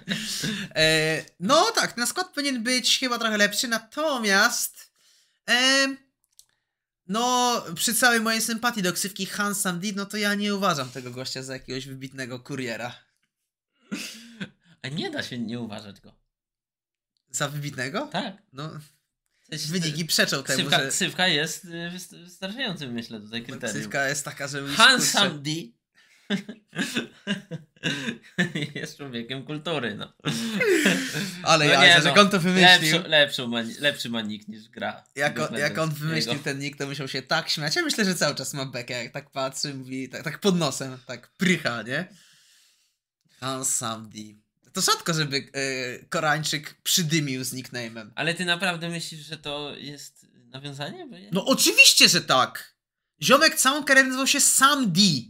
e, no tak, ten skład powinien być chyba trochę lepszy, natomiast e, no przy całej mojej sympatii do ksywki Handsome Deed, no to ja nie uważam tego gościa za jakiegoś wybitnego kuriera. A nie da się nie uważać go. Za wybitnego? Tak. No, Wyniki przeczą ksywka, temu, że... Ksywka jest y, wystarczającym, myślę, tutaj no, kryterium. Ksywka jest taka, że... Handsome jest człowiekiem kultury, no. Ale no ja, nie, no. jak on to wymyślił... Lepszy, ma, lepszy ma nick niż gra. Jak on, jak on wymyślił jego. ten nick, to musiał się tak śmiać. Ja myślę, że cały czas ma bekę, jak tak patrzy, mówi, tak, tak pod nosem, tak prycha, nie? Samdi. To rzadko, żeby e, yy, przydymił z nicknamem. Ale ty naprawdę myślisz, że to jest nawiązanie? No oczywiście, że tak. Ziomek całą karierę nazywał się Samdi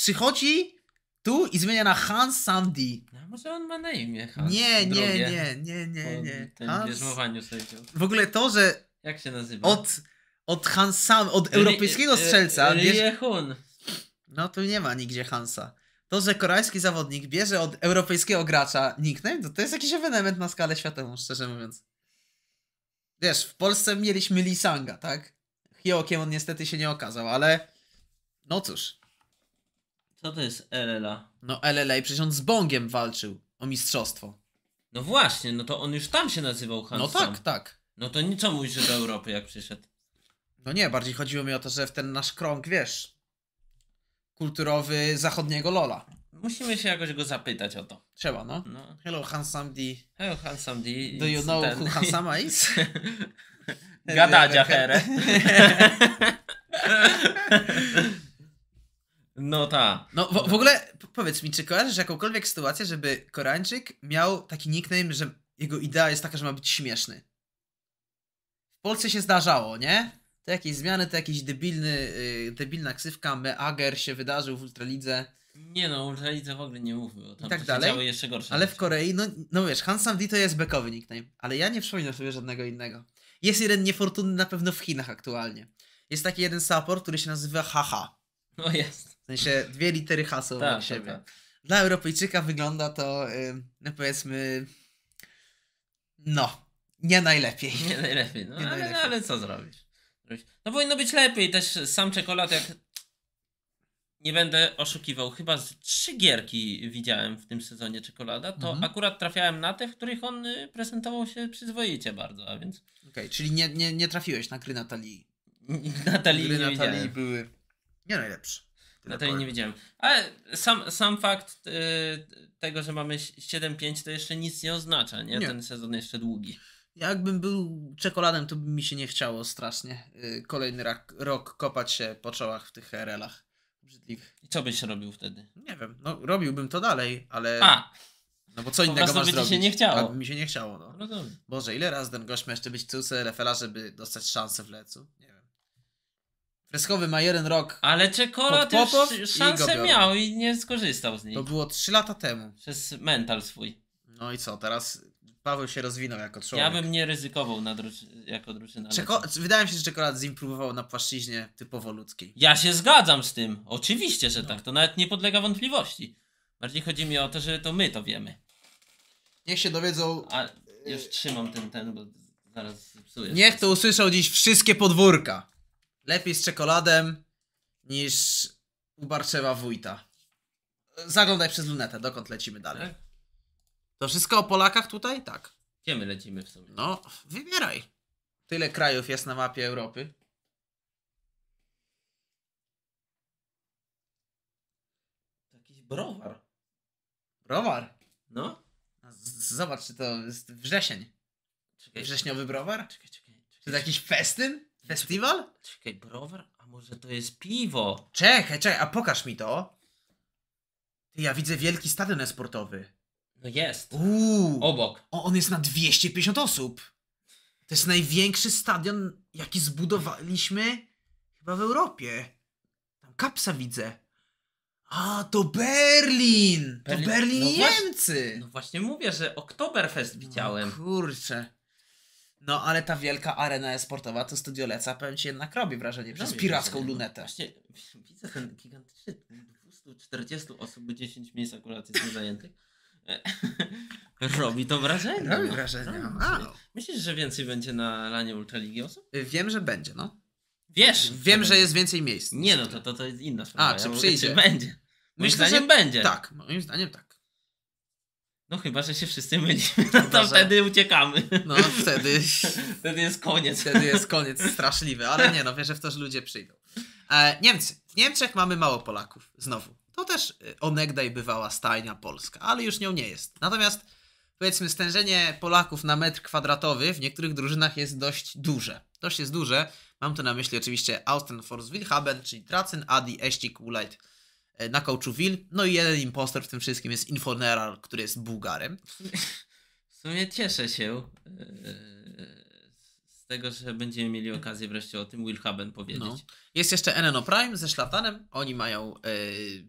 przychodzi tu i zmienia na Hans Sandy. No, może on ma na imię Hans. Nie, nie, nie, nie, nie, nie. Po tym Hans... sobie W ogóle to, że... Jak się nazywa? Od, od Hansa, od europejskiego strzelca... Rie Hun. No tu nie ma nigdzie Hansa. To, że koreański zawodnik bierze od europejskiego gracza nickname, to, to jest jakiś ewenement na skalę światową, szczerze mówiąc. Wiesz, w Polsce mieliśmy Lisanga, tak? Hiokiem on niestety się nie okazał, ale no cóż. Co to jest LLA? No LLA, przecież on z Bongiem walczył o mistrzostwo. No właśnie, no to on już tam się nazywał Hansom. No tak, tak. No to niczemu mówisz, że do Europy jak przyszedł. No nie, bardziej chodziło mi o to, że w ten nasz krąg, wiesz, kulturowy zachodniego Lola. Musimy się jakoś go zapytać o to. Trzeba, no. no. Hello, handsome D. Hello, handsome D. Do you know ten... who handsome is? Gadadzia here. No tak. No w, w, ogóle powiedz mi, czy kojarzysz jakąkolwiek sytuację, żeby Koreańczyk miał taki nickname, że jego idea jest taka, że ma być śmieszny? W Polsce się zdarzało, nie? To jakieś zmiany, to jakiś debilny, yy, debilna ksywka, Meager się wydarzył w Ultralidze. Nie no, Ultralidze w ogóle nie mówmy, tam I tak dalej, jeszcze gorsze. Ale w Korei, no, no wiesz, Hansam D to jest bekowy nickname, ale ja nie przypominam sobie żadnego innego. Jest jeden niefortunny na pewno w Chinach aktualnie. Jest taki jeden support, który się nazywa Haha. No jest. W sensie dwie litery hasła tak, obok tak, siebie. Tak, tak. Dla Europejczyka wygląda to, no powiedzmy, no, nie najlepiej. Nie najlepiej, no, nie ale, najlepiej. ale co zrobisz? No powinno być lepiej, też sam czekolad jak nie będę oszukiwał, chyba z trzy gierki widziałem w tym sezonie czekolada, to mhm. akurat trafiałem na te, w których on y, prezentował się przyzwoicie bardzo, a więc... Okej, okay, czyli nie, nie, nie trafiłeś na gry Natalii. Natalii gry Natalii były nie najlepszy. Na no tej nie widziałem Ale sam, sam fakt y, tego, że mamy 7-5, to jeszcze nic nie oznacza, nie? nie? Ten sezon jeszcze długi. Jakbym był czekoladem, to by mi się nie chciało strasznie y, kolejny rak, rok kopać się po czołach w tych RL-ach I co byś robił wtedy? Nie wiem, no robiłbym to dalej, ale... A. No bo co po innego masz by zrobić? się nie chciało. mi się nie chciało, no. Rozumiem. Boże, ile razy ten gość ma jeszcze być tyłce Refela, żeby dostać szansę w lecu? Nie wiem. Freskowy ma jeden rok. Ale Czekola też szansę i miał i nie skorzystał z niej. To było 3 lata temu. Przez mental swój. No i co, teraz Paweł się rozwinął jako człowiek. Ja bym nie ryzykował na jako drużyna. Czeko- Wydaje mi się, że czekolad zimprowował na płaszczyźnie typowo ludzkiej. Ja się zgadzam z tym. Oczywiście, że no. tak. To nawet nie podlega wątpliwości. Bardziej chodzi mi o to, że to my to wiemy. Niech się dowiedzą. A już trzymam ten, ten, bo zaraz zepsuję. Niech to usłyszał dziś wszystkie podwórka lepiej z czekoladem niż u Barczewa Wójta. Zaglądaj przez lunetę, dokąd lecimy dalej. Tak? To wszystko o Polakach tutaj? Tak. Gdzie my lecimy w sumie? No, wybieraj. Tyle krajów jest na mapie Europy. To jakiś browar. Browar? No. zobacz, czy to jest wrzesień. Czekaj, Wrześniowy browar? Czekaj, czekaj. czekaj. Czy to jakiś festyn? Festiwal? Czekaj, browar? A może to jest piwo? Czekaj, czekaj, a pokaż mi to. Ty, ja widzę wielki stadion sportowy. No jest. Uuu. Obok. O, on jest na 250 osób. To jest największy stadion, jaki zbudowaliśmy chyba w Europie. Tam kapsa widzę. A, to Berlin! Berlin. To Berlin no Niemcy! Właśnie, no właśnie mówię, że Oktoberfest no widziałem. O kurczę. No ale ta wielka arena e-sportowa, to studio Leca, powiem Ci, jednak robi wrażenie przez piracką wrażenie. No lunetę. Właśnie widzę ten gigantyczny 240 osób, by 10 miejsc akurat jest zajętych. E, robi to wrażenie. Robi no. wrażenie. No. Myślisz, że więcej będzie na lanie Ultraligi osób? Y, wiem, że będzie, no. Wiesz? Wiem, że jest więcej miejsc. Nie no, to, to, to jest inna sprawa. A, czy ja przyjdzie? Mówię, czy będzie. Myślę, że będzie. Tak, moim zdaniem tak. No chyba, że się wszyscy mylimy, no to wtedy uciekamy. No wtedy... wtedy jest koniec. Wtedy jest koniec straszliwy, ale nie no, wierzę w to, że ludzie przyjdą. E, Niemcy. W Niemczech mamy mało Polaków, znowu. To też e, onegdaj bywała stajnia polska, ale już nią nie jest. Natomiast powiedzmy stężenie Polaków na metr kwadratowy w niektórych drużynach jest dość duże. Dość jest duże. Mam tu na myśli oczywiście Force Wilhaben, czyli Tracen, Adi, Eśtik, Uleit E, na Will. No i jeden impostor w tym wszystkim jest Inforneral, który jest Bułgarem. W sumie cieszę się e, z tego, że będziemy mieli okazję wreszcie o tym Willhaben powiedzieć. No. Jest jeszcze Eneno Prime ze Szlatanem. Oni mają yy,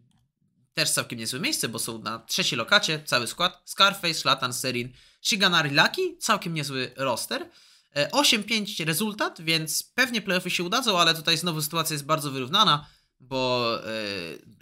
też całkiem niezłe miejsce, bo są na trzeciej lokacie, cały skład. Scarface, Szlatan, Serin, Shiganari, Laki. Całkiem niezły roster. 8-5 rezultat, więc pewnie playoffy się udadzą, ale tutaj znowu sytuacja jest bardzo wyrównana bo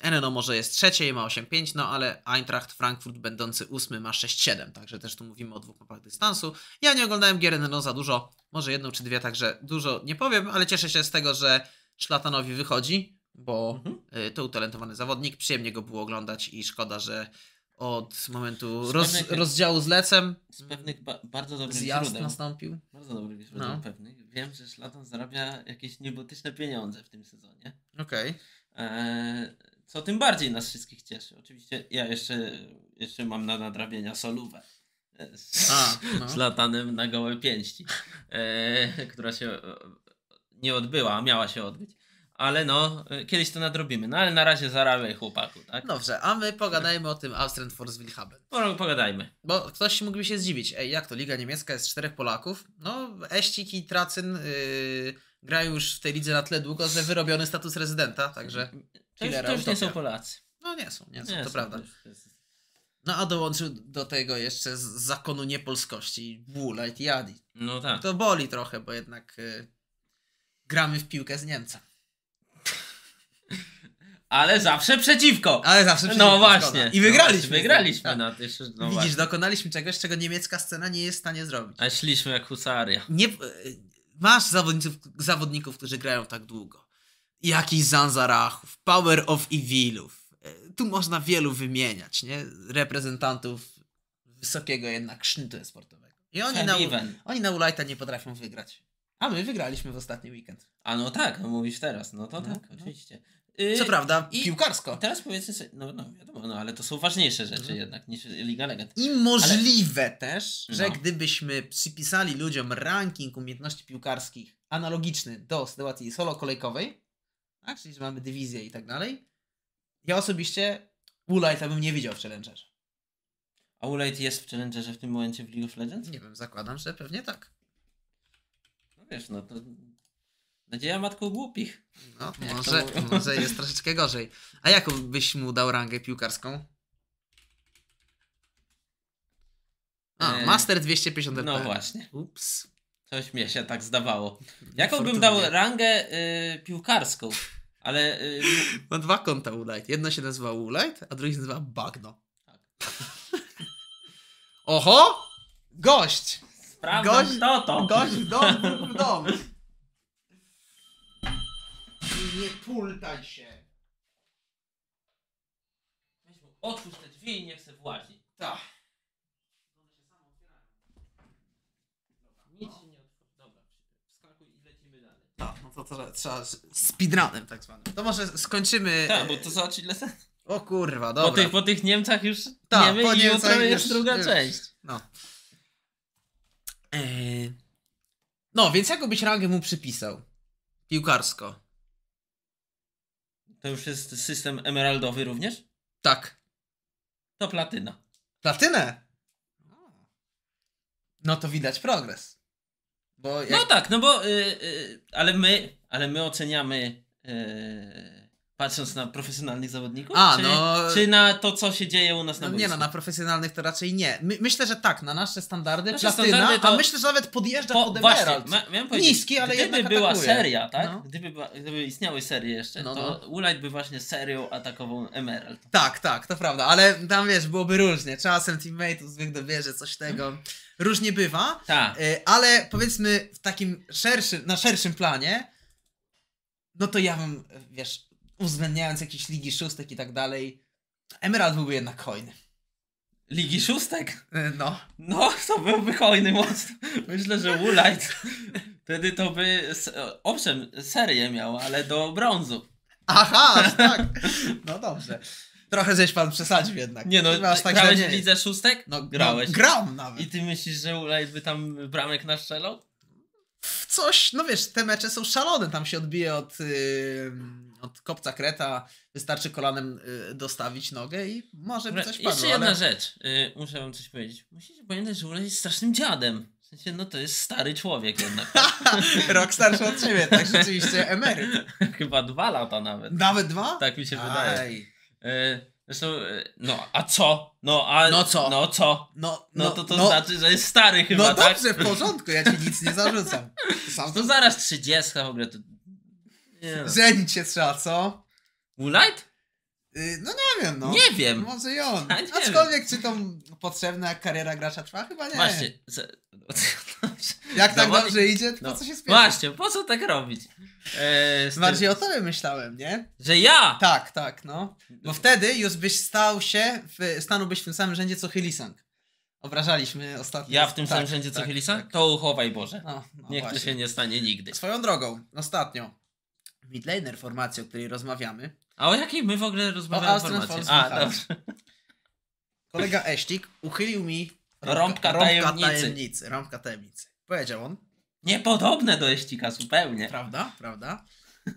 e, NNO może jest trzecie i ma 8-5, no ale Eintracht Frankfurt będący ósmy ma 6-7, także też tu mówimy o dwóch mapach dystansu. Ja nie oglądałem gier NNO za dużo, może jedną czy dwie, także dużo nie powiem, ale cieszę się z tego, że Szlatanowi wychodzi, bo mhm. E, to utalentowany zawodnik, przyjemnie go było oglądać i szkoda, że od momentu roz, rozdziału z Lecem z pewnych ba bardzo dobrych źródeł nastąpił. Bardzo dobrych źródeł no. pewnych, wiem, że Szlatan zarabia jakieś niebotyczne pieniądze w tym sezonie. Okej. Okay. E, co tym bardziej nas wszystkich cieszy. Oczywiście ja jeszcze, jeszcze mam na nadrabienia solówę e, z, A, no. latanem na gołe pięści, e, która się e, nie odbyła, a miała się odbyć ale no, kiedyś to nadrobimy. No ale na razie zarabiaj chłopaku, tak? Dobrze, a my pogadajmy o tym Austrian Force Wilhaben. Pogadajmy. Bo ktoś mógłby się zdziwić, ej, jak to Liga Niemiecka jest czterech Polaków? No, Eścik i Tracyn yy, grają już w tej lidze na tle długo, że wyrobiony status rezydenta, także... To już, to już nie są Polacy. No nie są, nie są, nie to są, prawda. To No a dołączył do tego jeszcze z zakonu niepolskości Bula i Adi. No tak. To boli trochę, bo jednak yy, gramy w piłkę z Niemca ale zawsze przeciwko. Ale zawsze no przeciwko. No właśnie. I wygraliśmy. No, wygraliśmy. Tak. No, jeszcze, no Widzisz, właśnie. dokonaliśmy czegoś, czego niemiecka scena nie jest w stanie zrobić. A szliśmy jak husaria. Nie, e, masz zawodników, zawodników, którzy grają tak długo. Jakiś Zanzarachów, Power of Evilów. E, tu można wielu wymieniać, nie? Reprezentantów wysokiego jednak sznytu sportowego. I oni na, oni na Ulajta nie potrafią wygrać. A my wygraliśmy w ostatni weekend. A no tak, mówisz teraz, no to no, tak, no. oczywiście. Y, Co prawda, I, piłkarsko. teraz powiedzmy sobie, no, no wiadomo, no, ale to są ważniejsze rzeczy mhm. jednak niż Liga Legend. I możliwe ale... też, że no. gdybyśmy przypisali ludziom ranking umiejętności piłkarskich analogiczny do sytuacji solo kolejkowej, tak, czyli że mamy dywizję i tak dalej, ja osobiście Woolite'a bym nie widział w Challengerze. A Woolite jest w Challengerze w tym momencie w League of Legends? Nie wiem, zakładam, że pewnie tak. No wiesz, no to Nadzieja matką głupich. No, może, może jest troszeczkę gorzej. A jaką byś mu dał rangę piłkarską? A, e... Master 250 No właśnie. Ups. Coś mnie się tak zdawało. Jaką Fortunnie. bym dał rangę y, piłkarską? Ale. Y... Ma dwa konta Ulight. Jedno się nazywa Ulight, a drugie się nazywa Bagno. Tak. Oho! Gość! Sprawdzam gość, to to. Gość w dom, w dom nie pultaj się. Weź mu, otwórz te drzwi i niech se włazi. Tak. One się samo otwierają. Dobra. No. Nic się nie otworzy. Dobra, wskakuj i lecimy dalej. Tak, no to trzeba, trzeba speedrunem tak zwanym. To może skończymy... Tak, bo e, to zobacz ile... O kurwa, dobra. Po tych, po tych Niemcach już Ta, Niemy po i Niemcach jest druga już. część. No. Eee. No, więc jaką byś rangę mu przypisał? Piłkarsko. To już jest system emeraldowy również? Tak. To platyna. Platynę? No to widać progres. No jak... No tak, no bo. Yy, yy, ale my, ale my oceniamy. Yy, Patrząc na profesjonalnych zawodników? A, czy, no... czy na to, co się dzieje u nas na no, boisku? Nie no, na profesjonalnych to raczej nie. My, myślę, że tak, na nasze standardy nasze platyna, standardy to... a myślę, że nawet podjeżdża po, pod Emerald. Niski, ale gdyby jednak była atakuje. seria, tak? No. Gdyby, gdyby istniały serie jeszcze, no, to no. Ulight by właśnie serią atakową Emerald. Tak, tak, to prawda, ale tam wiesz, byłoby różnie. Czasem teammate'ów złych dobierze, coś tego. Różnie bywa, Ta. Y, ale powiedzmy w takim szerszym, na szerszym planie, no to ja bym, wiesz, uwzględniając jakieś ligi szóstek i tak dalej, Emerald byłby jednak hojny. Ligi szóstek? Y, no. No, to byłby hojny moc. Myślę, że Woolite wtedy to by, owszem, serię miał, ale do brązu. Aha, tak. No dobrze. Trochę żeś pan przesadził jednak. Nie no, aż tak grałeś w lidze szóstek? No, grałeś. No, gram nawet. I ty myślisz, że Ulaj by tam bramek naszczelał? coś, no wiesz, te mecze są szalone, tam się odbije od, yy, od kopca kreta, wystarczy kolanem yy, dostawić nogę i może by coś padło. Jeszcze jedna ale... rzecz, yy, muszę wam coś powiedzieć. Musicie pamiętać, że Ula jest strasznym dziadem. W sensie, no to jest stary człowiek jednak. Rok starszy od ciebie, tak rzeczywiście emeryt. Chyba dwa lata nawet. Nawet dwa? Tak mi się Aj. wydaje. Zresztą, e, no, a co? No, a... No co? No co? No, no, no to to no, znaczy, że jest stary chyba, No tak? dobrze, tak? w porządku, ja ci nic nie zarzucam. Sam to zaraz 30 w ogóle, to... Nie no. Żenić się trzeba, co? Moonlight? Y, no nie wiem, no. Nie wiem. Może i on. A nie Aczkolwiek, wiem. czy to potrzebna kariera gracza trwa? Chyba nie. Właśnie. Z... Jak tak dobrze idzie, to no. po co się spieszy? Właśnie, po co tak robić? E, tym, Bardziej o tobie myślałem, nie? Że ja! Tak, tak, no. Bo wtedy już byś stał się, w, stanąłbyś w tym samym rzędzie co Hylisang. Obrażaliśmy ostatnio. Ja w tym tak, samym rzędzie tak, co Hylisang? Tak. To uchowaj Boże. No, no Niech właśnie. to się nie stanie nigdy. Swoją drogą, ostatnio midlaner formacja, o której rozmawiamy. A o jakiej my w ogóle rozmawiamy o formacji? A, dobrze. Kolega Eślik uchylił mi rąbka, rąbka tajemnicy. tajemnicy. Rąbka tajemnicy. Powiedział on, Niepodobne do Jeścika zupełnie. Prawda, prawda.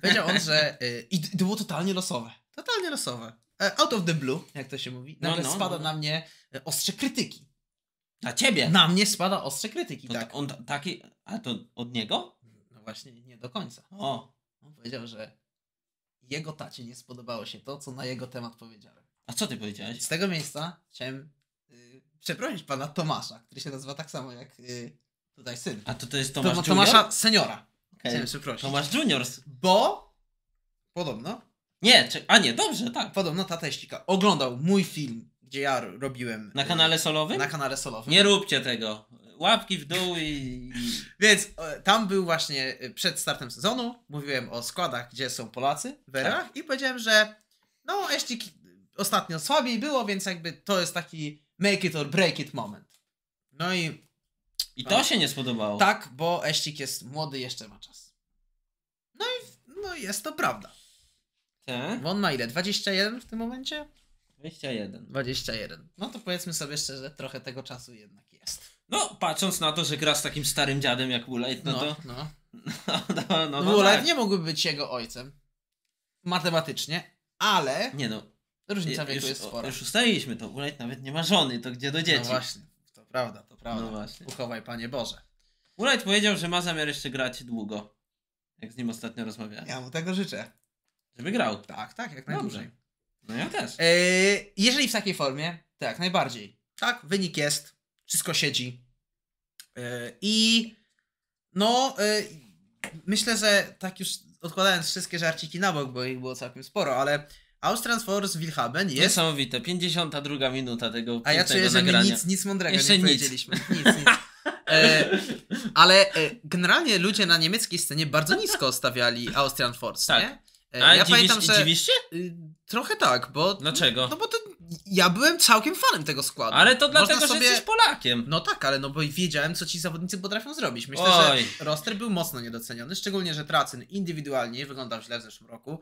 Powiedział on, że... Y, I to było totalnie losowe. Totalnie losowe. E, out of the blue, jak to się mówi. No, nagle no, no, spada no. no. na mnie e, ostrze krytyki. Na ciebie? Na mnie spada ostrze krytyki, to, tak. On taki... A to od niego? No właśnie, nie do końca. O. On powiedział, że jego tacie nie spodobało się to, co na jego temat powiedziałem. A co ty powiedziałeś? Z tego miejsca chciałem y, przeprosić pana Tomasza, który się nazywa tak samo jak y, Tutaj syn. A to to jest Tomasz Tom, Tomasza Junior? seniora. Okay. przeprosić. Tomasz Juniors. Bo podobno. Nie, czy, a nie, dobrze, tak. Podobno tata Jeścika oglądał mój film, gdzie ja robiłem. Na e, kanale solowym? Na kanale solowym. Nie róbcie tego. Łapki w dół i. Więc e, tam był właśnie e, przed startem sezonu. Mówiłem o składach, gdzie są Polacy w tak. erach i powiedziałem, że no, Eścik ostatnio słabiej było, więc jakby to jest taki make it or break it moment. No i i to się nie spodobało. Tak, bo Eścik jest młody, jeszcze ma czas. No i no jest to prawda. Te? Bo on ma ile? 21 w tym momencie? 21. 21. No to powiedzmy sobie szczerze, trochę tego czasu jednak jest. No, patrząc na to, że gra z takim starym dziadem jak Wulajt, no, no, to... No, no. no, no, no tak. nie mógłby być jego ojcem. Matematycznie, ale... Nie no. Różnica wieku jest spora. Już ustaliliśmy to, Wulajt nawet nie ma żony, to gdzie do dzieci? No właśnie prawda, to prawda. No właśnie. Uchowaj, Panie Boże. Ulajt powiedział, że ma zamiar jeszcze grać długo. Jak z nim ostatnio rozmawiałem. Ja mu tego życzę. Żeby grał. Tak, tak, jak najdłużej. No ja też. E, jeżeli w takiej formie, tak, najbardziej. Tak, wynik jest, wszystko siedzi. E, I no, e, myślę, że tak już odkładając wszystkie żarciki na bok, bo ich było całkiem sporo, ale Force Wilhaben jest... Niesamowite, 52 minuta tego A ja czuję, że my nic, nic mądrego Jeszcze nie powiedzieliśmy. Nic, nic. nic. E, ale e, generalnie ludzie na niemieckiej scenie bardzo nisko stawiali Austrian Force, tak. nie? E, A ja dziwisz, pamiętam, że... dziwisz się? Y, trochę tak, bo... Dlaczego? No, no bo to ja byłem całkiem fanem tego składu. Ale to dlatego, Można sobie... że jesteś Polakiem. No tak, ale no bo wiedziałem, co ci zawodnicy potrafią zrobić. Myślę, Oj. że roster był mocno niedoceniony, szczególnie, że Tracyn indywidualnie wyglądał źle w zeszłym roku.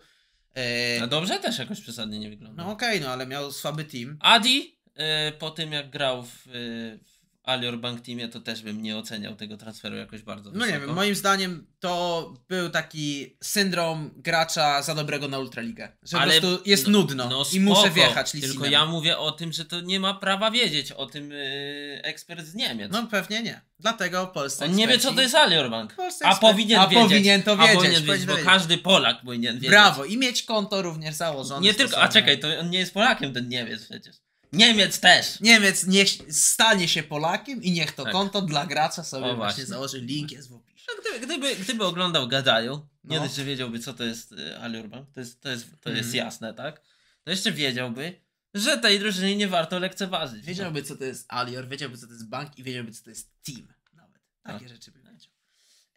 No dobrze też jakoś przesadnie nie wygląda. No okej, okay, no ale miał słaby team. Adi e, po tym jak grał w, e, Alior Bank Teamie, to też bym nie oceniał tego transferu jakoś bardzo. Wysoko. No nie wiem, moim zdaniem to był taki syndrom gracza za dobrego na Ultraligę. Że Ale po prostu jest no, nudno no spoko, i muszę wjechać Lisinem. Tylko ja mówię o tym, że to nie ma prawa wiedzieć o tym yy, ekspert z Niemiec. No pewnie nie. Dlatego Polska. On nie wie, co to jest Alior Bank. A powinien a wiedzieć. Powinien to wiedzieć. A powinien wiedzieć, bo każdy Polak powinien wiedzieć. Brawo. I mieć konto również założone. Nie tylko, a czekaj, to on nie jest Polakiem, ten Niemiec przecież. Niemiec też. Niemiec niech stanie się Polakiem i niech to tak. konto dla gracza sobie o, właśnie, właśnie założy. Link jest w opisie. No, gdyby, gdyby, gdyby oglądał Gadaju, nie no. dość, że wiedziałby, co to jest y, Aliurbank, to jest, to jest, to jest mm. jasne, tak? To jeszcze wiedziałby, że tej drużynie nie warto lekceważyć. Wiedziałby, co to jest Alior, wiedziałby, co to jest bank i wiedziałby, co to jest team. Nawet takie A. Tak. rzeczy by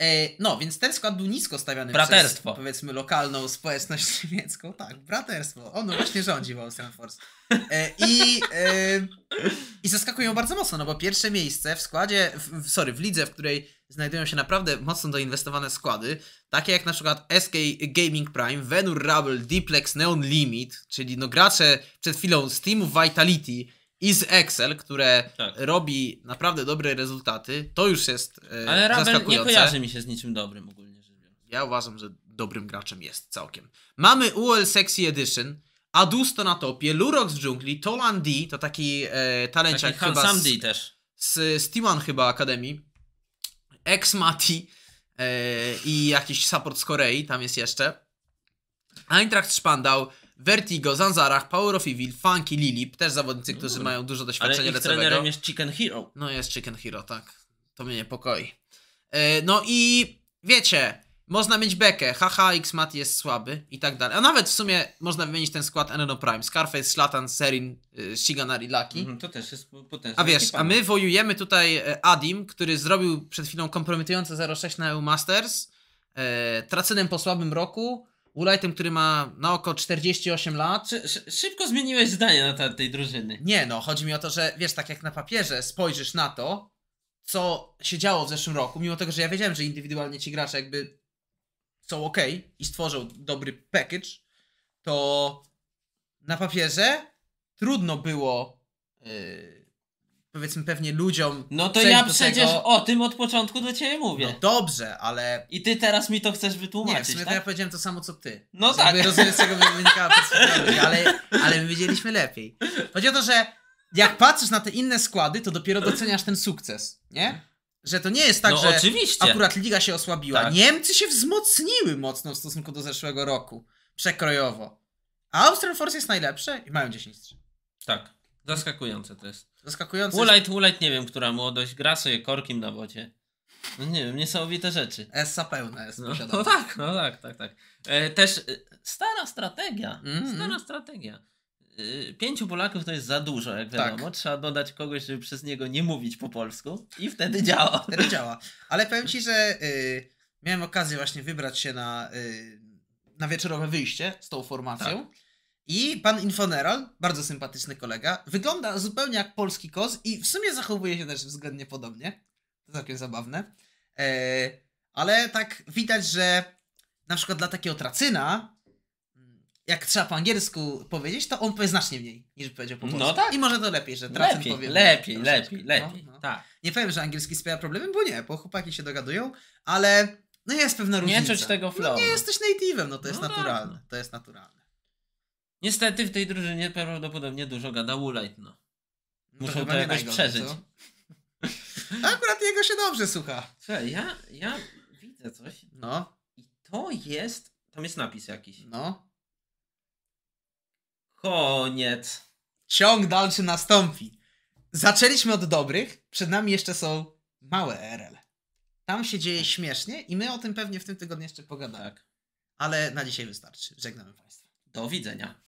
E, no, więc ten skład był nisko stawiany braterstwo. przez, powiedzmy, lokalną społeczność niemiecką. Tak, braterstwo. Ono właśnie rządzi w Force. E, I, e, I zaskakują bardzo mocno, no bo pierwsze miejsce w składzie, w, sorry, w lidze, w której znajdują się naprawdę mocno doinwestowane składy, takie jak na przykład SK Gaming Prime, Venur Rubble, Diplex, Neon Limit, czyli no gracze przed chwilą steam Vitality, i z Excel, które tak. robi naprawdę dobre rezultaty, to już jest e, Ale Rabel nie kojarzy mi się z niczym dobrym ogólnie rzecz biorąc. Ja uważam, że dobrym graczem jest całkiem. Mamy UL Sexy Edition, Adusto na topie, Lurox w dżungli, Tolan D, to taki e, talenciak taki chyba z, D też. z Steaman chyba Akademii, Ex-Mati e, i jakiś support z Korei tam jest jeszcze. Eintracht Spandau, Vertigo, Zanzarach, Power of Evil, Funky, Lilip, też zawodnicy, którzy no mają dużo doświadczenia Ale lecowego. trenerem jest Chicken Hero. No jest Chicken Hero, tak. To mnie niepokoi. E, no i wiecie, można mieć bekę, haha, X-Mat jest słaby i tak dalej. A nawet w sumie można wymienić ten skład Eneno Prime. Scarface, Slatan, Serin, y, Shiganari, Laki. Mhm, to też jest potężny. A wiesz, a my wojujemy tutaj e, Adim, który zrobił przed chwilą kompromitujące 06 na EU Masters, e, tracynem po słabym roku, Ulajtem, który ma na oko 48 lat. Szy szybko zmieniłeś zdanie na temat tej drużyny. Nie no, chodzi mi o to, że wiesz, tak jak na papierze spojrzysz na to, co się działo w zeszłym roku, mimo tego, że ja wiedziałem, że indywidualnie ci gracze jakby są ok i stworzą dobry package, to na papierze trudno było yy, powiedzmy pewnie ludziom. No to ja przecież tego... o tym od początku do ciebie mówię. No dobrze, ale. I ty teraz mi to chcesz wytłumaczyć. Nie, w sumie tak? to ja powiedziałem to samo co ty. No tak. Rozumiem, z tego wynikała perspektywa, ale, ale my wiedzieliśmy lepiej. Chodzi o to, że jak patrzysz na te inne składy, to dopiero doceniasz ten sukces, nie? Że to nie jest tak, no, że oczywiście. akurat liga się osłabiła. Tak. Niemcy się wzmocniły mocno w stosunku do zeszłego roku. Przekrojowo. A Austrian Force jest najlepsze i mają 10 3. Tak. Zaskakujące to jest. Zaskakujące. Ulight, Woolite, nie wiem, która młodość, gra sobie korkim na wodzie. No nie wiem, niesamowite rzeczy. E, essa pełna jest, no, no tak, no tak, tak, tak. E, też e, stara strategia, mm, stara strategia. E, pięciu Polaków to jest za dużo, jak tak. wiadomo. Tak. Trzeba dodać kogoś, żeby przez niego nie mówić po polsku i wtedy działa. Wtedy działa. Ale powiem Ci, że y, miałem okazję właśnie wybrać się na, y, na wieczorowe wyjście z tą formacją. Tak. I pan Infoneral, bardzo sympatyczny kolega, wygląda zupełnie jak polski koz i w sumie zachowuje się też względnie podobnie. To całkiem zabawne. Eee, ale tak widać, że na przykład dla takiego tracyna, jak trzeba po angielsku powiedzieć, to on powie znacznie mniej niż powiedział po no polsku. No tak. I może to lepiej, że tracyn lepiej, powie. Lepiej, lepiej, lepiej, lepiej. No, no. Tak. Nie powiem, że angielski sprawia problemy, bo nie, bo chłopaki się dogadują, ale no jest pewna różnica. Nie czuć tego flow. No nie jesteś native'em, no to jest no tak, naturalne. No. To jest naturalne. Niestety w tej drużynie prawdopodobnie dużo gada Woolite, no. no Muszą to, to jakoś przeżyć. Co? Akurat jego się dobrze słucha. Słuchaj, ja, ja widzę coś. No. I to jest. Tam jest napis jakiś. No. Koniec. Ciąg dalszy nastąpi. Zaczęliśmy od dobrych, przed nami jeszcze są małe RL. Tam się dzieje tak. śmiesznie i my o tym pewnie w tym tygodniu jeszcze pogadamy. Tak. Ale na dzisiaj wystarczy. Żegnamy Państwa. Do widzenia.